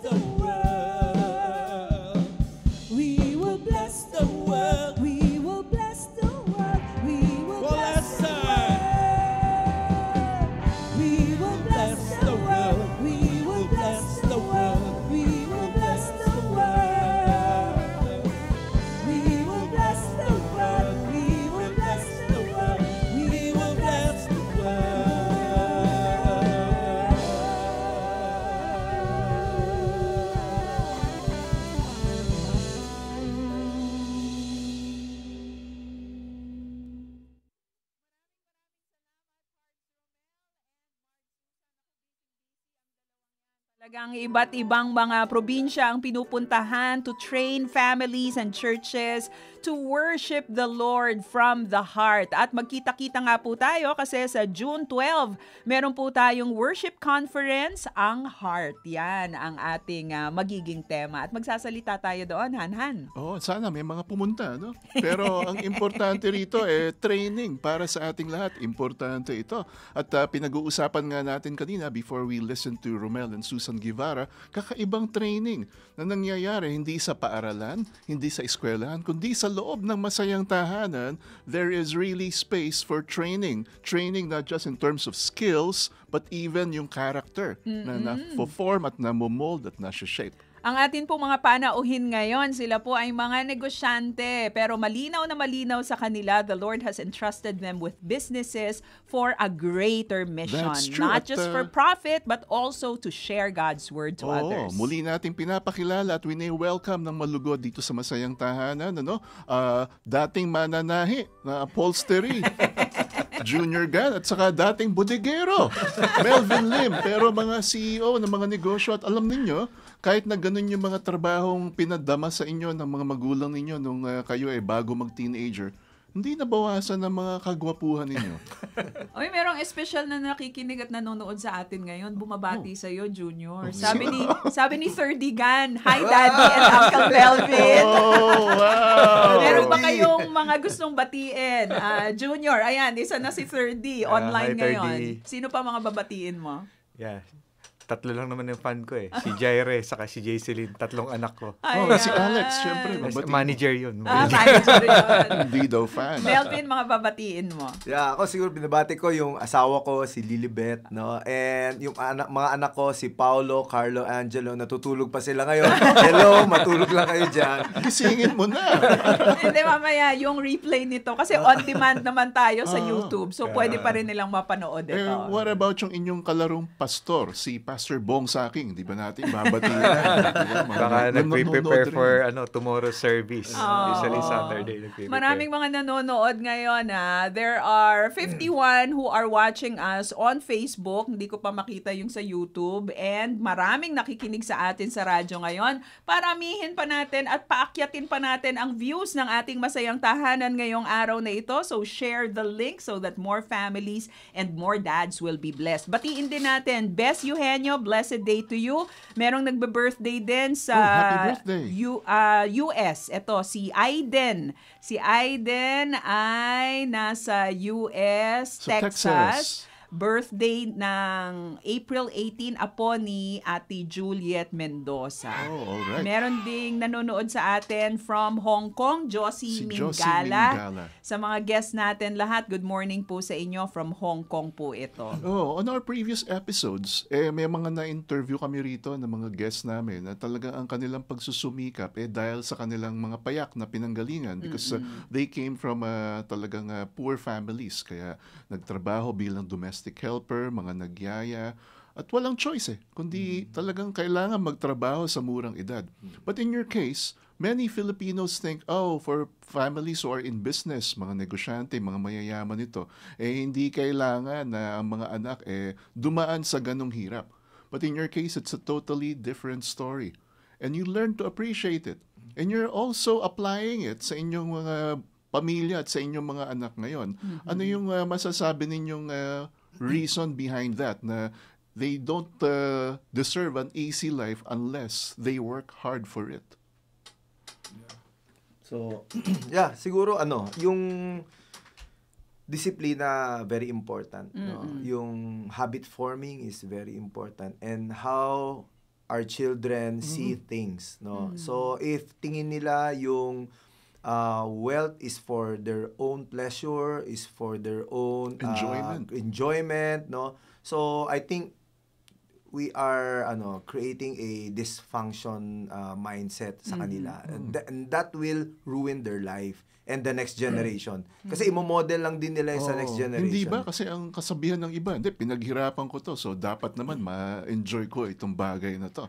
the world. ng iba't ibang mga probinsya ang pinupuntahan to train families and churches to worship the Lord from the heart. At magkita-kita nga po tayo kasi sa June 12, meron po tayong worship conference, ang heart. Yan ang ating uh, magiging tema. At magsasalita tayo doon, Hanhan. Oo, oh, sana may mga pumunta. No? Pero ang importante rito, eh, training para sa ating lahat. Importante ito. At uh, pinag-uusapan nga natin kanina before we listen to Romel and Susan Guevara, kakaibang training na nangyayari hindi sa paaralan, hindi sa eskwelahan, kundi sa loob ng masayang tahanan, there is really space for training. Training not just in terms of skills, but even yung character mm-hmm. na na-form at na-mold at na-shape. Ang atin pong mga panauhin ngayon, sila po ay mga negosyante, pero malinaw na malinaw sa kanila, the Lord has entrusted them with businesses for a greater mission. That's true. Not at, just for uh, profit, but also to share God's word to oh, others. Muli natin pinapakilala at wini-welcome ng malugod dito sa Masayang Tahanan, ano? Uh, dating mananahi na upholstery. *laughs* Junior Gan at saka dating budigero, Melvin Lim. Pero mga CEO ng mga negosyo at alam ninyo, kahit na ganun yung mga trabahong pinadama sa inyo ng mga magulang ninyo nung uh, kayo ay bago mag-teenager, hindi nabawasan ng mga kagwapuhan ninyo. Oy, *laughs* merong special na nakikinig at nanonood sa atin ngayon. Bumabati oh. sa iyo, Junior. Oh, sabi ni *laughs* sabi ni Sir Digan, "Hi Daddy and Uncle *laughs* Melvin." Oh, wow. Meron ba kayong mga gustong batiin? Uh, junior, ayan, isa na si Sir D ah, online uh, hi, ngayon. Sino pa mga babatiin mo? Yeah tatlo lang naman yung fan ko eh. Si Jaire, saka si Jaiseline, tatlong anak ko. Oh, Ayan. Oh, si Alex, syempre. Mabatiin. Manager yun. Ah, manager yun. *laughs* Dido fan. Melvin, mga babatiin mo. Yeah, ako siguro binabati ko yung asawa ko, si Lilibet, no? And yung anak, mga anak ko, si Paolo, Carlo, Angelo, natutulog pa sila ngayon. *laughs* Hello, matulog lang kayo dyan. Gisingin mo na. Hindi, mamaya, yung replay nito. Kasi on demand naman tayo sa ah, YouTube. So, pwede pa rin nilang mapanood eh, ito. Eh, what about yung inyong kalarong pastor, si Pastor? Sir Bong Saking, di ba natin babati *laughs* na. diba, Baka nagpre-prepare for ano, tomorrow service. Oh. Usually Saturday nagpre-prepare. Maraming mga nanonood ngayon ha. There are 51 who are watching us on Facebook. Hindi ko pa makita yung sa YouTube. And maraming nakikinig sa atin sa radyo ngayon. Paramihin pa natin at paakyatin pa natin ang views ng ating masayang tahanan ngayong araw na ito. So share the link so that more families and more dads will be blessed. Batiin din natin, Best Eugenio Eugenio, blessed day to you. Merong nagbe-birthday din sa oh, happy birthday. U, uh, US. Ito, si Aiden. Si Aiden ay nasa US, sa Texas. Texas birthday ng April 18 apo ni Ate Juliet Mendoza. Oh, all right. Meron ding nanonood sa atin from Hong Kong, Josie, si Mingala. Josie Mingala. Sa mga guests natin lahat, good morning po sa inyo from Hong Kong po ito. Oh, on our previous episodes, eh, may mga na-interview kami rito ng mga guests namin na talaga ang kanilang pagsusumikap eh dahil sa kanilang mga payak na pinanggalingan because mm-hmm. uh, they came from uh, talagang uh, poor families kaya nagtrabaho bilang domestic domestic helper, mga nagyaya, at walang choice eh, kundi mm-hmm. talagang kailangan magtrabaho sa murang edad. Hmm. But in your case, many Filipinos think, oh, for families who are in business, mga negosyante, mga mayayaman ito, eh hindi kailangan na ang mga anak eh dumaan sa ganong hirap. But in your case, it's a totally different story. And you learn to appreciate it. Hmm. And you're also applying it sa inyong mga pamilya at sa inyong mga anak ngayon. Mm-hmm. Ano yung uh, masasabi ninyong uh, reason behind that na they don't uh, deserve an easy life unless they work hard for it. So, *clears throat* yeah, siguro ano, yung disiplina very important, mm-hmm. no? Yung habit forming is very important and how our children mm-hmm. see things, no? Mm-hmm. So, if tingin nila yung uh, wealth is for their own pleasure, is for their own uh, enjoyment. Uh, enjoyment, no? So I think we are ano creating a dysfunction uh, mindset sa mm-hmm. kanila mm-hmm. and, th- and that will ruin their life and the next generation mm-hmm. kasi imo-model lang din nila oh, sa next generation hindi ba kasi ang kasabihan ng iba hindi pinaghirapan ko to so dapat naman mm ma-enjoy ko itong bagay na to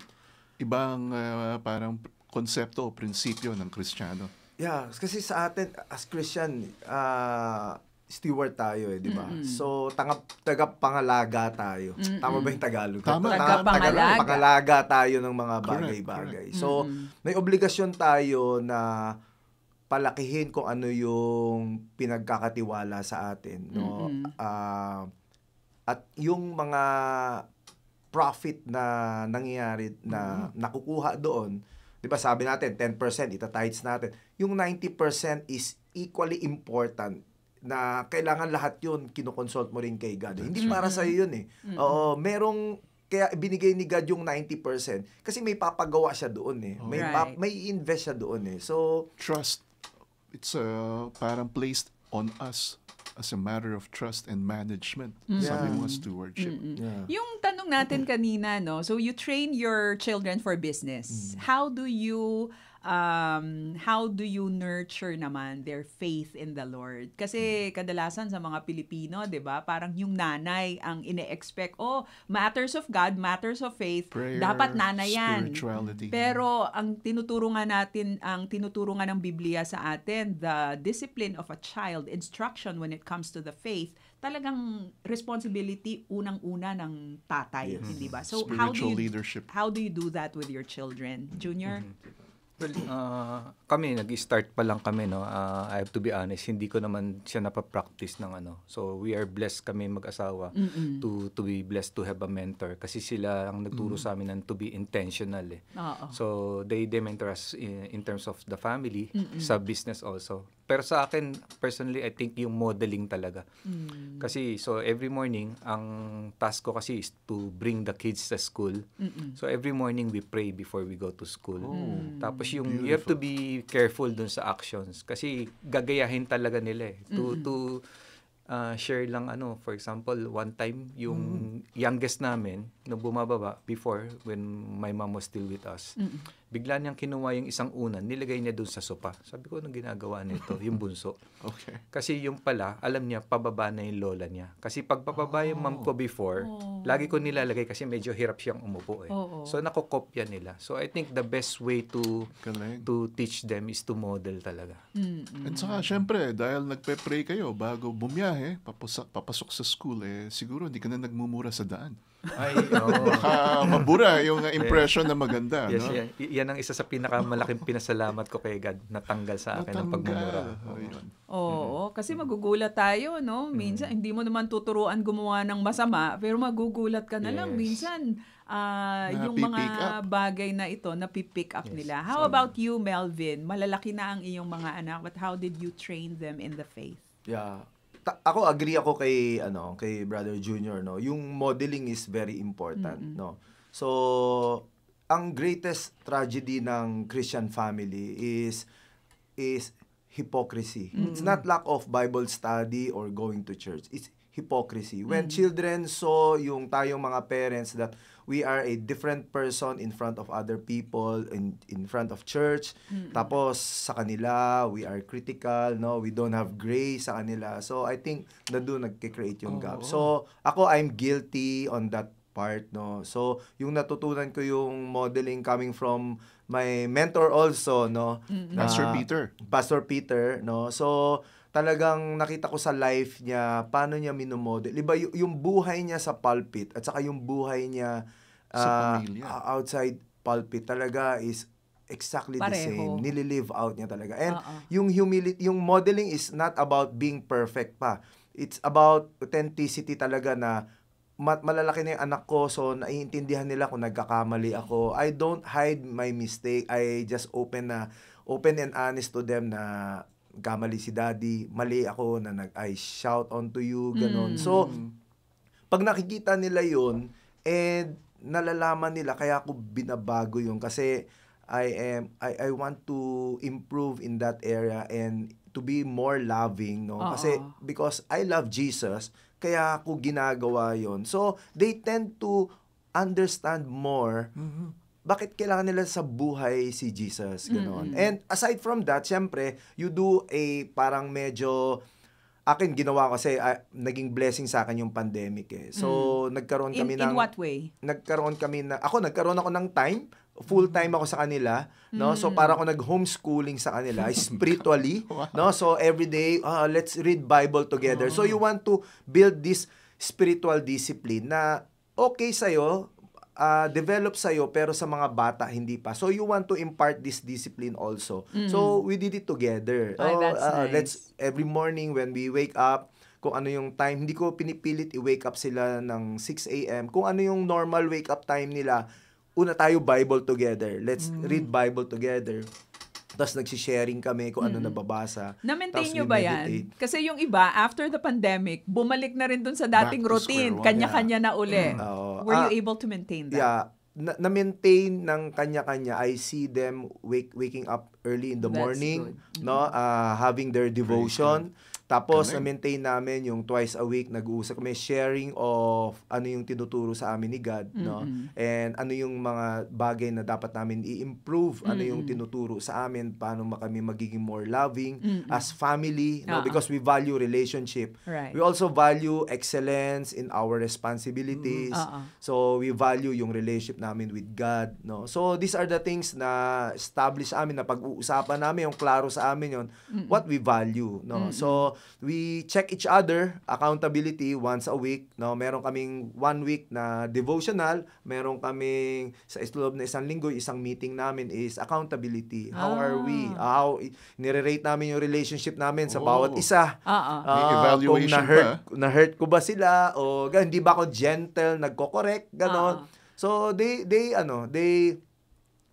ibang uh, parang konsepto o prinsipyo ng Kristiyano Yeah, kasi sa atin as Christian, uh, steward tayo eh, di ba? Mm-hmm. So, tanga, tagapangalaga tayo. Mm-hmm. Tama ba yung Tagalog? Tama. Tagapangalaga. Pangalaga tayo ng mga bagay-bagay. So, mm-hmm. may obligasyon tayo na palakihin kung ano yung pinagkakatiwala sa atin, no? Mm-hmm. Uh, at yung mga profit na nangyayari na mm-hmm. nakukuha doon, 'Di ba sabi natin 10% itatides natin. Yung 90% is equally important na kailangan lahat 'yun kinoconsult mo rin kay God. That's Hindi right. para sa iyo 'yun eh. Mm-hmm. Oo, merong kaya binigay ni God yung 90% kasi may papagawa siya doon eh. Oh. May pa, may invest siya doon eh. So trust it's uh, parang placed on us as a matter of trust and management. Mm. Yeah. Sabi mo, stewardship. Mm-mm. Yeah. Yung tanong natin kanina, no? So you train your children for business. Mm. How do you um, how do you nurture naman their faith in the Lord? Kasi mm-hmm. kadalasan sa mga Pilipino, 'di ba, parang yung nanay ang ine-expect, oh, matters of God, matters of faith, Prayer, dapat nanay yan. Pero ang tinuturo nga natin, ang tinuturo nga ng Biblia sa atin, the discipline of a child, instruction when it comes to the faith, talagang responsibility unang-una ng tatay, yes. hindi ba? So Spiritual how do you leadership. how do you do that with your children, Junior? Mm-hmm. 嗯。kami, nag-start pa lang kami, no? Uh, I have to be honest, hindi ko naman siya napapractice ng ano. So, we are blessed kami mag-asawa Mm-mm. to to be blessed to have a mentor. Kasi sila ang nagturo mm-hmm. sa amin ng to be intentional. Eh. So, they, they mentor us in, in terms of the family, Mm-mm. sa business also. Pero sa akin, personally, I think yung modeling talaga. Mm. Kasi, so every morning, ang task ko kasi is to bring the kids to school. Mm-mm. So every morning, we pray before we go to school. Oh. Mm. Tapos yung, Beautiful. you have to be careful dun sa actions kasi gagayahin talaga nila eh. To, mm-hmm. to uh, share lang ano, for example, one time yung mm-hmm. youngest namin nung bumababa before when my mom was still with us. Mm-hmm bigla niyang kinuha yung isang unan, nilagay niya doon sa sopa. Sabi ko, anong ginagawa nito? yung bunso. *laughs* okay. Kasi yung pala, alam niya, pababa na yung lola niya. Kasi pag pababa oh. yung mom ko oh. before, oh. lagi ko nilalagay kasi medyo hirap siyang umupo eh. Oh, oh. So, nakokopya nila. So, I think the best way to Correct. to teach them is to model talaga. Mm-hmm. At saka, syempre, dahil nagpe-pray kayo bago bumiyahe, papasok, papasok sa school, eh, siguro hindi ka na nagmumura sa daan. Ay, *laughs* oh. Baka mabura yung impression na maganda. Yes, no? yan. yan ang isa sa pinakamalaking pinasalamat ko kay God na tanggal sa akin ang pagmumura. Oh, Oo, mm-hmm. kasi magugulat tayo, no? Minsan, mm-hmm. hindi mo naman tuturuan gumawa ng masama, pero magugulat ka na yes. lang. Minsan, uh, yung mga up. bagay na ito, napipick up yes. nila. How so, about you, Melvin? Malalaki na ang iyong mga anak, but how did you train them in the faith? Yeah, ta- ako agree ako kay ano, kay Brother Junior, no. Yung modeling is very important, mm-hmm. no. So, ang greatest tragedy ng Christian family is is hypocrisy. Mm-hmm. It's not lack of Bible study or going to church. It's hypocrisy. When mm-hmm. children saw yung tayong mga parents that we are a different person in front of other people, in, in front of church. Mm-hmm. Tapos, sa kanila, we are critical, no? We don't have grace sa kanila. So, I think, na doon nagke-create yung oh. gap. So, ako, I'm guilty on that part, no? So, yung natutunan ko yung modeling coming from my mentor also, no? Mm-hmm. Pastor Peter. Pastor Peter, no? So, talagang nakita ko sa life niya, paano niya minomodel. Diba, y- yung buhay niya sa pulpit at saka yung buhay niya uh, sa ah, pamilya. outside pulpit talaga is exactly Pareho. the same. Nililive out niya talaga. And uh-uh. yung humility, yung modeling is not about being perfect pa. It's about authenticity talaga na mat- malalaki na yung anak ko so naiintindihan nila kung nagkakamali ako. I don't hide my mistake. I just open na open and honest to them na kamali si daddy, mali ako na nag I shout on to you, ganun. Mm. So, pag nakikita nila yon and eh, nalalaman nila kaya ako binabago yun kasi I am I I want to improve in that area and to be more loving no Uh-oh. kasi because I love Jesus kaya ako ginagawa yon so they tend to understand more mm-hmm bakit kailangan nila sa buhay si Jesus, ganoon. Mm-hmm. And aside from that, syempre, you do a parang medyo akin ginawa kasi uh, naging blessing sa akin yung pandemic eh. So, mm. nagkaroon kami in, ng In what way? Nagkaroon kami na ako nagkaroon ako ng time, full time ako sa kanila, mm. no? So, mm. para ako nag-homeschooling sa kanila *laughs* spiritually, wow. no? So, every day, uh, ah, let's read Bible together. Oh. So, you want to build this spiritual discipline na okay sa'yo, uh, develop sa iyo pero sa mga bata hindi pa. So you want to impart this discipline also. Mm. So we did it together. Ay, oh, that's uh, nice. Let's every morning when we wake up kung ano yung time, hindi ko pinipilit i-wake up sila ng 6 a.m. Kung ano yung normal wake up time nila, una tayo Bible together. Let's mm. read Bible together tapos nagsisharing kami kung ano mm nababasa. Na-maintain nyo ba yan? Kasi yung iba, after the pandemic, bumalik na rin dun sa dating routine. Kanya-kanya na uli. Mm, uh, Were uh, you ah, able to maintain that? Yeah. Na-maintain na ng kanya-kanya. I see them wake, waking up early in the That's morning. Good. no uh, Having their devotion. Very tapos, Amen. na-maintain namin yung twice a week, nag-uusap kami, sharing of ano yung tinuturo sa amin ni God, mm-hmm. no? And ano yung mga bagay na dapat namin i-improve, mm-hmm. ano yung tinuturo sa amin, paano kami magiging more loving mm-hmm. as family, no? Uh-huh. Because we value relationship. Right. We also value excellence in our responsibilities. Uh-huh. So, we value yung relationship namin with God, no? So, these are the things na establish amin, na pag-uusapan namin, yung klaro sa amin yon mm-hmm. what we value, no? Mm-hmm. So, we check each other, accountability once a week, no? Meron kaming one week na devotional, meron kaming sa loob na isang linggo, isang meeting namin is accountability. How ah. are we? Uh, how nire-rate namin yung relationship namin sa oh. bawat isa. Ah, ah. Uh, evaluation kung na-hurt, ba? na-hurt ko ba sila o ganun, hindi ba ako gentle, nagko-correct, ganon. Ah. So, they, they, ano, they,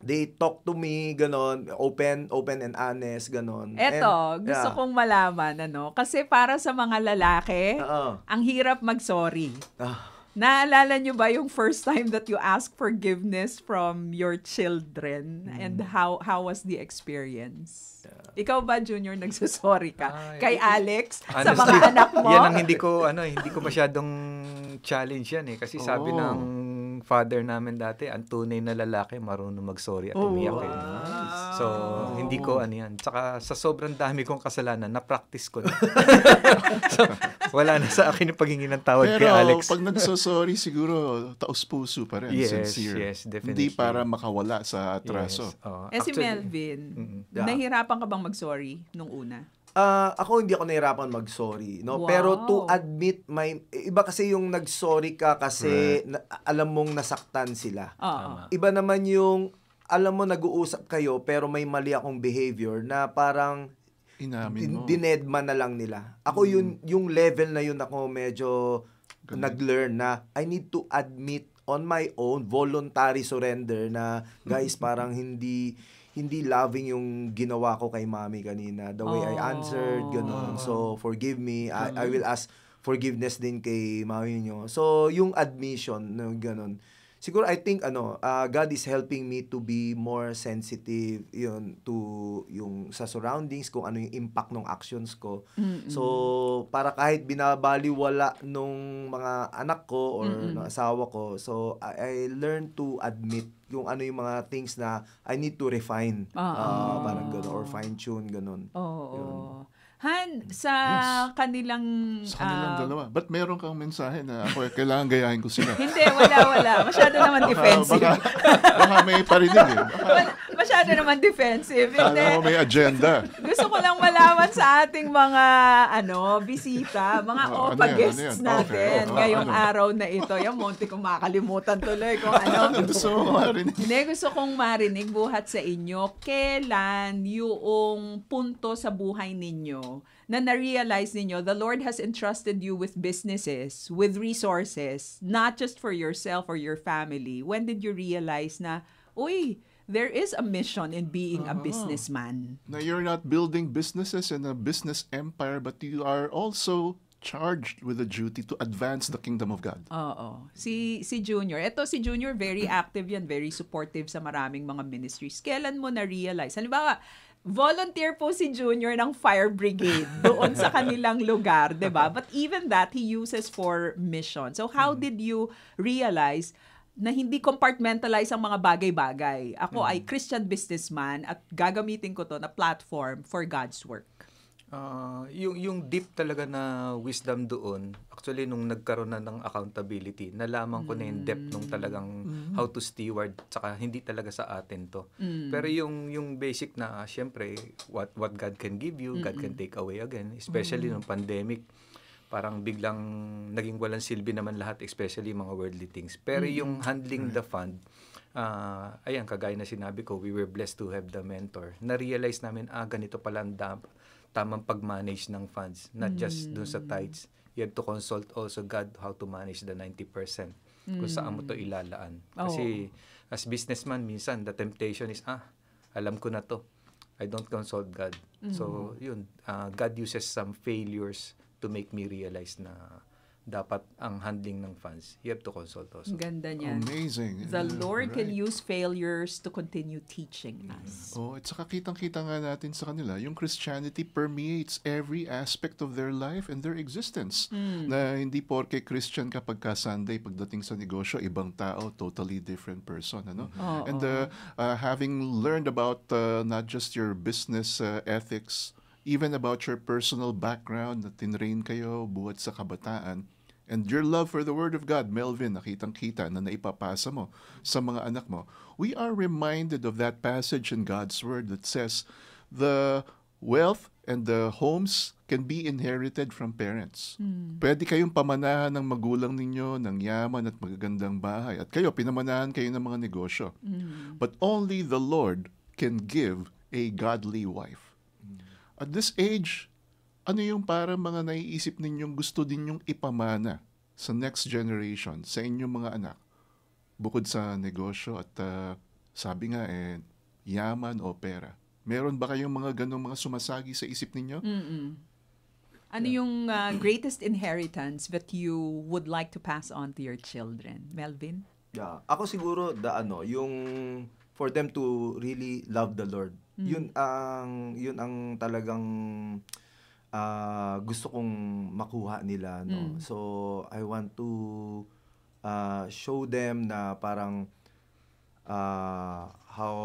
they talk to me, ganon, open, open and honest, ganon. Eto, and, gusto yeah. kong malaman, ano, kasi para sa mga lalaki, Uh-oh. ang hirap mag-sorry. Uh. Naalala nyo ba yung first time that you asked forgiveness from your children mm. and hmm. how how was the experience? Yeah. Ikaw ba Junior nagsusorry ka Ay, ah, kay Alex honestly, sa mga anak mo? Yan ang hindi ko ano eh, hindi ko masyadong challenge yan eh kasi oh. sabi ng father namin dati, ang tunay na lalaki, marunong mag-sorry at oh, umiyak. Oh, wow. eh. So, hindi ko ano yan. Tsaka sa sobrang dami kong kasalanan, na-practice ko na. *laughs* so, wala na sa akin yung paghingi ng tawad Pero, kay Alex. Pero pag nagsosorry, siguro taos-puso pa rin. Yes, sincere. yes, definitely. Hindi para makawala sa atraso. Yes. Oh, eh si Melvin, mm-hmm. Yeah. nahirapan ka bang mag-sorry nung una? Uh, ako hindi ako nahirapan mag-sorry, no? Wow. Pero to admit my iba kasi yung nag-sorry ka kasi na, alam mong nasaktan sila. Uh-huh. Iba naman yung alam mo nag-uusap kayo pero may mali akong behavior na parang inamin mo. Dinedma na lang nila. Ako mm. yun yung level na yun ako medyo Ganun. nag-learn na I need to admit on my own voluntary surrender na guys *laughs* parang hindi hindi loving yung ginawa ko kay mami kanina. The way oh. I answered, oh. ganun. So, forgive me. I, I mm-hmm. will ask forgiveness din kay mami nyo. So, yung admission, no, gano'n siguro I think ano, uh, God is helping me to be more sensitive yun to yung sa surroundings kung ano yung impact ng actions ko. Mm-hmm. So para kahit binabaliwala nung mga anak ko or mm-hmm. ng asawa ko, so I, I learn to admit yung ano yung mga things na I need to refine. Ah, uh, parang gano'n or fine tune ganun. Oo. Oh, oh. Han, sa yes. kanilang... Sa kanilang uh, dalawa. Ba't meron kang mensahe na ako, eh, kailangan gayahin ko sila? Hindi, wala, wala. Masyado naman baka, defensive. Baka, baka may parinig eh. Baka, Masyado naman defensive. Kala mo may agenda. Gusto ko lang malaman sa ating mga ano bisita, mga oh, OPA ano guests ano natin okay, oh, ngayong ano? araw na ito. Yung monti ko makalimutan tuloy kung ano. *laughs* gusto mo marinig. Hindi, gusto kong marinig buhat sa inyo. Kailan yung punto sa buhay ninyo na na-realize ninyo, the Lord has entrusted you with businesses, with resources, not just for yourself or your family. When did you realize na, uy, there is a mission in being uh-huh. a businessman. Now you're not building businesses and a business empire, but you are also charged with a duty to advance the kingdom of God. Oo. Si si Junior, eto si Junior very active yan, very supportive sa maraming mga ministries. Kailan mo na realize? Halimbawa, volunteer po si Junior ng fire brigade doon sa kanilang lugar, 'di ba? But even that he uses for mission. So how mm did you realize na hindi compartmentalize ang mga bagay-bagay. Ako mm ay Christian businessman at gagamitin ko to na platform for God's work. Uh, yung yung deep talaga na wisdom doon, actually nung nagkaroon na ng accountability, nalaman ko mm. na yung depth nung mm. talagang mm. how to steward saka hindi talaga sa atin to. Mm. Pero yung yung basic na ah, syempre what what God can give you, Mm-mm. God can take away again, especially mm. nung pandemic. Parang biglang naging walang silbi naman lahat, especially mga worldly things. Pero mm. yung handling mm. the fund, uh, ayan, kagaya na sinabi ko, we were blessed to have the mentor. Na-realize namin, ah, ganito pala ang tamang pag-manage ng funds, not mm. just doon sa hmm. tithes. You have to consult also God how to manage the 90% mm. kung saan mo to hmm. ilalaan. Oh. Kasi as businessman, minsan the temptation is, ah, alam ko na to. I don't consult God. Mm. So, hmm. yun, uh, God uses some failures to make me realize na dapat ang handling ng fans. you have to consult also. Ganda niya. Amazing. The Lord right. can use failures to continue teaching mm-hmm. us. Oh, at saka kitang-kita nga natin sa kanila, yung Christianity permeates every aspect of their life and their existence. Mm. Na hindi porke Christian kapag ka Sunday, pagdating sa negosyo, ibang tao, totally different person. Ano? Mm-hmm. Oh, and uh, uh, having learned about uh, not just your business uh, ethics, even about your personal background na tinrain kayo buhat sa kabataan, and your love for the Word of God, Melvin, nakitang-kita na naipapasa mo sa mga anak mo, we are reminded of that passage in God's Word that says, the wealth and the homes can be inherited from parents. Mm. Pwede kayong pamanahan ng magulang ninyo ng yaman at magagandang bahay. At kayo, pinamanahan kayo ng mga negosyo. Mm. But only the Lord can give a godly wife. At this age, ano yung para mga naiisip ninyong gusto din yung ipamana sa next generation, sa inyong mga anak? Bukod sa negosyo at uh, sabi nga eh, yaman o pera. Meron ba kayong mga ganong mga sumasagi sa isip ninyo? Mm-mm. Ano yeah. yung uh, greatest inheritance that you would like to pass on to your children? Melvin? Yeah. Ako siguro, the ano, yung for them to really love the Lord Mm. Yun ang yun ang talagang uh, gusto kong makuha nila no. Mm. So I want to uh, show them na parang uh, how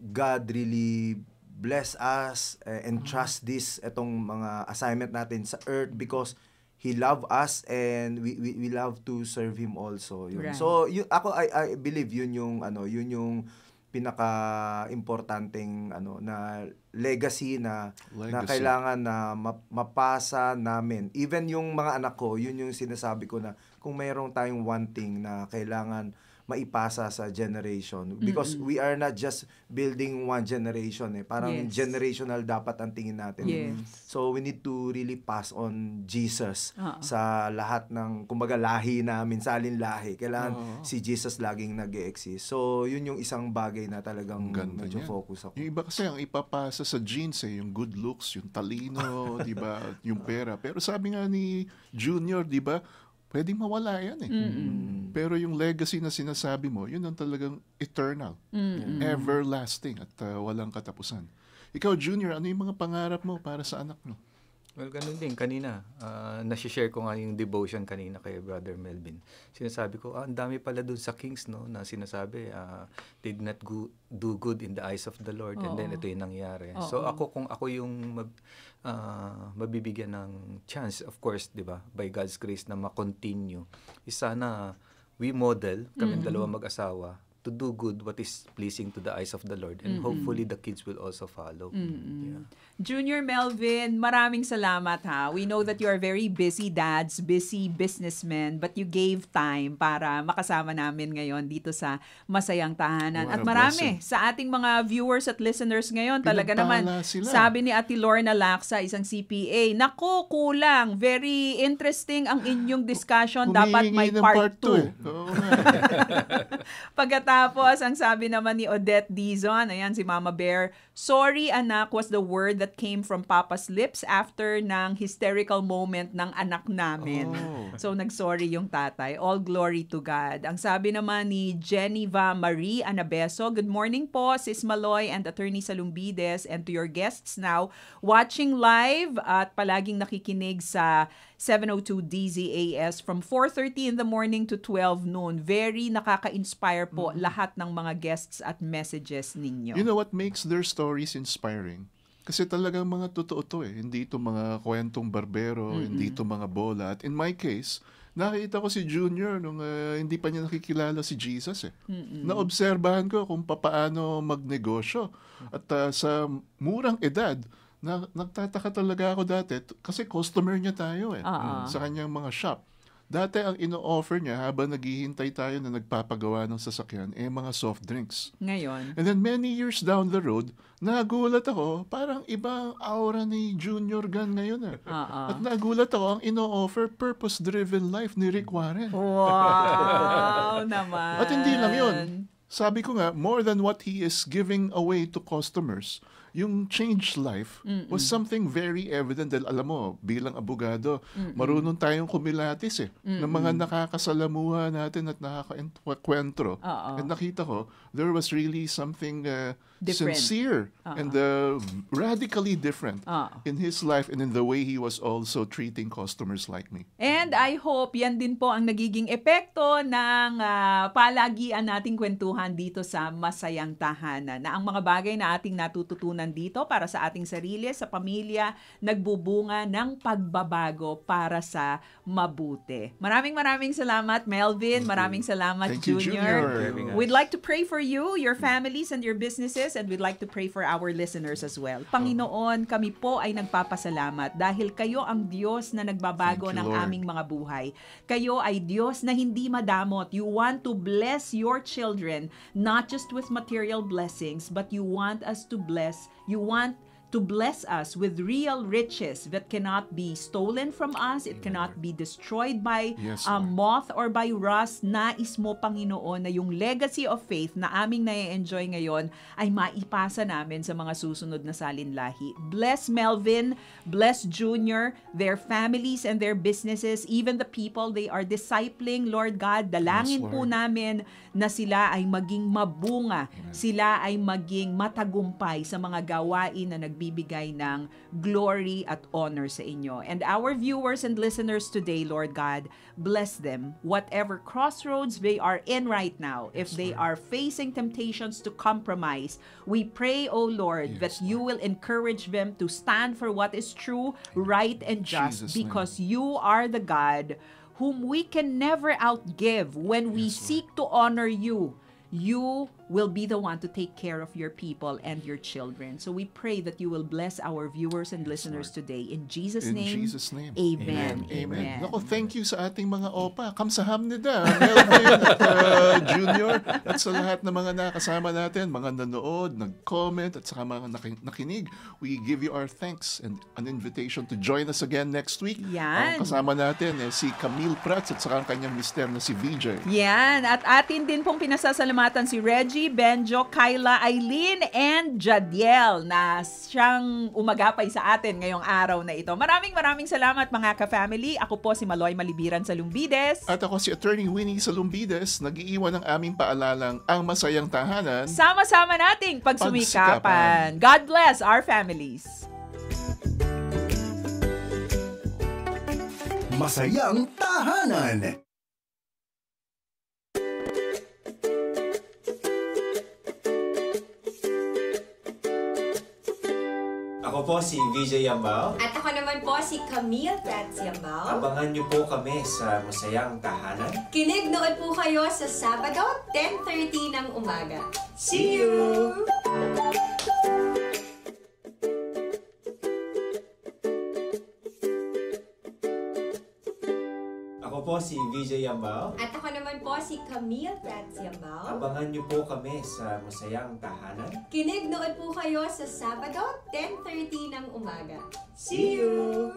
God really bless us eh, and mm. trust this etong mga assignment natin sa earth because he love us and we we, we love to serve him also yun. Right. So yun, ako I I believe yun yung ano yun yung pinaka-importanting ano na legacy na legacy. na kailangan na mapasa namin. Even yung mga anak ko, yun yung sinasabi ko na kung mayroong tayong one thing na kailangan maipasa sa generation because mm-hmm. we are not just building one generation eh parang yes. generational dapat ang tingin natin yes. so we need to really pass on Jesus uh-huh. sa lahat ng kumbaga lahi na sa alin lahi kailangan uh-huh. si Jesus laging nag-exist so yun yung isang bagay na talagang Ganda medyo focus ako yung iba kasi ang ipapasa sa genes eh yung good looks yung talino *laughs* di ba yung pera pero sabi nga ni Junior di ba pwedeng mawala yan eh. Mm-mm. Mm. Pero yung legacy na sinasabi mo, yun ang talagang eternal, Mm-mm. everlasting, at uh, walang katapusan. Ikaw, Junior, ano yung mga pangarap mo para sa anak mo? Well, ganun din kanina. Uh, nasi-share ko nga yung devotion kanina kay Brother Melvin. Sinasabi ko, ah, ang dami pala dun sa Kings no, na sinasabi, uh, ah, they did not go, do good in the eyes of the Lord. Oo. And then ito yung nangyari. Oo. So ako, kung ako yung mab, uh, mabibigyan ng chance, of course, di ba, by God's grace na makontinue, is eh, sana we model, kami mm-hmm. dalawa mag-asawa, to do good what is pleasing to the eyes of the Lord and mm-hmm. hopefully the kids will also follow. Mm-hmm. Yeah. Junior Melvin, maraming salamat ha. We know that you are very busy dads, busy businessmen, but you gave time para makasama namin ngayon dito sa Masayang Tahanan. What at marami sa ating mga viewers at listeners ngayon, talaga naman sila. sabi ni Ate Lorna Laksa, isang CPA, nako kulang, very interesting ang inyong discussion, dapat may part 2. Part 2. *laughs* Pagkatapos tapos, ang sabi naman ni Odette Dizon, ayan si Mama Bear, sorry anak was the word that came from Papa's lips after ng hysterical moment ng anak namin. Oh. So, nag-sorry yung tatay. All glory to God. Ang sabi naman ni Geneva Marie Anabeso, good morning po, Sis Maloy and Attorney Salumbides and to your guests now watching live at palaging nakikinig sa 702 DZAS from 4.30 in the morning to 12 noon. Very nakaka-inspire po mm-hmm. lahat ng mga guests at messages ninyo. You know what makes their stories inspiring? Kasi talagang mga totoo to eh. Hindi ito mga kwentong barbero, mm-hmm. hindi ito mga bola. At in my case, nakita ko si Junior nung uh, hindi pa niya nakikilala si Jesus eh. Mm-hmm. Naobserbahan ko kung paano magnegosyo. At uh, sa murang edad, na, nagtataka talaga ako dati kasi customer niya tayo eh uh-huh. sa kanyang mga shop. Dati ang ino-offer niya habang naghihintay tayo na nagpapagawa ng sasakyan eh mga soft drinks. Ngayon. And then many years down the road, nagulat ako, parang ibang aura ni Junior Gun ngayon. Eh. Uh-uh. At nagulat ako, ang ino-offer purpose-driven life ni Rick Warren. Wow *laughs* naman! At hindi lang yun sabi ko nga, more than what he is giving away to customers, yung change life Mm-mm. was something very evident. Dahil alam mo, bilang abogado, Mm-mm. marunong tayong kumilatis eh. Mm-mm. Ng mga nakakasalamuha natin at nakakaenkwentro. At nakita ko, there was really something... Uh, different. sincere uh-huh. and uh, radically different uh-huh. in his life and in the way he was also treating customers like me. And I hope yan din po ang nagiging epekto ng uh, palagian nating kwentuhan dito sa Masayang Tahanan na ang mga bagay na ating natututunan dito para sa ating sarili, sa pamilya, nagbubunga ng pagbabago para sa mabuti. Maraming maraming salamat Melvin, maraming salamat Thank Junior. You, Junior. We'd like to pray for you, your families and your businesses services and we'd like to pray for our listeners as well. Panginoon, oh. kami po ay nagpapasalamat dahil kayo ang Diyos na nagbabago you, ng Lord. aming mga buhay. Kayo ay Diyos na hindi madamot. You want to bless your children not just with material blessings, but you want us to bless, you want to bless us with real riches that cannot be stolen from us, it Amen. cannot be destroyed by yes, uh, moth or by rust. Nais mo, Panginoon, na yung legacy of faith na aming nai-enjoy ngayon ay maipasa namin sa mga susunod na salinlahi. Bless Melvin, bless Junior, their families and their businesses, even the people they are discipling, Lord God, dalangin yes, Lord. po namin na sila ay maging mabunga, Amen. sila ay maging matagumpay sa mga gawain na nag nagbibigay ng glory at honor sa inyo. And our viewers and listeners today, Lord God, bless them whatever crossroads they are in right now. If they are facing temptations to compromise, we pray, O Lord, yes, that you will encourage them to stand for what is true, right, and just Jesus because name. you are the God whom we can never outgive when we yes, seek to honor you you will be the one to take care of your people and your children. So we pray that you will bless our viewers and listeners today. In Jesus' In name. In Jesus' name. Amen. Amen. Amen. Amen. Nako, thank you sa ating mga opa. Kamsaham nida. Melvin uh, Junior at sa lahat ng na mga nakasama natin, mga nanood, nag-comment at saka mga nakinig. We give you our thanks and an invitation to join us again next week. Yan. Ang kasama natin eh, si Camille Prats at saka ang kanyang mister na si VJ. Yan. At atin din pong pinasasalamatan pasalamatan si Reggie, Benjo, Kyla, Eileen, and Jadiel na siyang umagapay sa atin ngayong araw na ito. Maraming maraming salamat mga ka-family. Ako po si Maloy Malibiran sa Lumbides. At ako si Attorney Winnie sa Lumbides. Nag-iiwan ng aming paalalang ang masayang tahanan. Sama-sama nating pagsumikapan. pagsumikapan. God bless our families. Masayang Tahanan Ako po si VJ Yambao. At ako naman po si Camille Prats Yambao. Abangan niyo po kami sa Masayang Tahanan. Kinig noon po kayo sa Sabado, 10.30 ng umaga. See you! po si VJ Yambao. At ako naman po si Camille Prats Yambao. Abangan niyo po kami sa Masayang Tahanan. Kinig noon po kayo sa Sabado, 10.30 ng umaga. See you!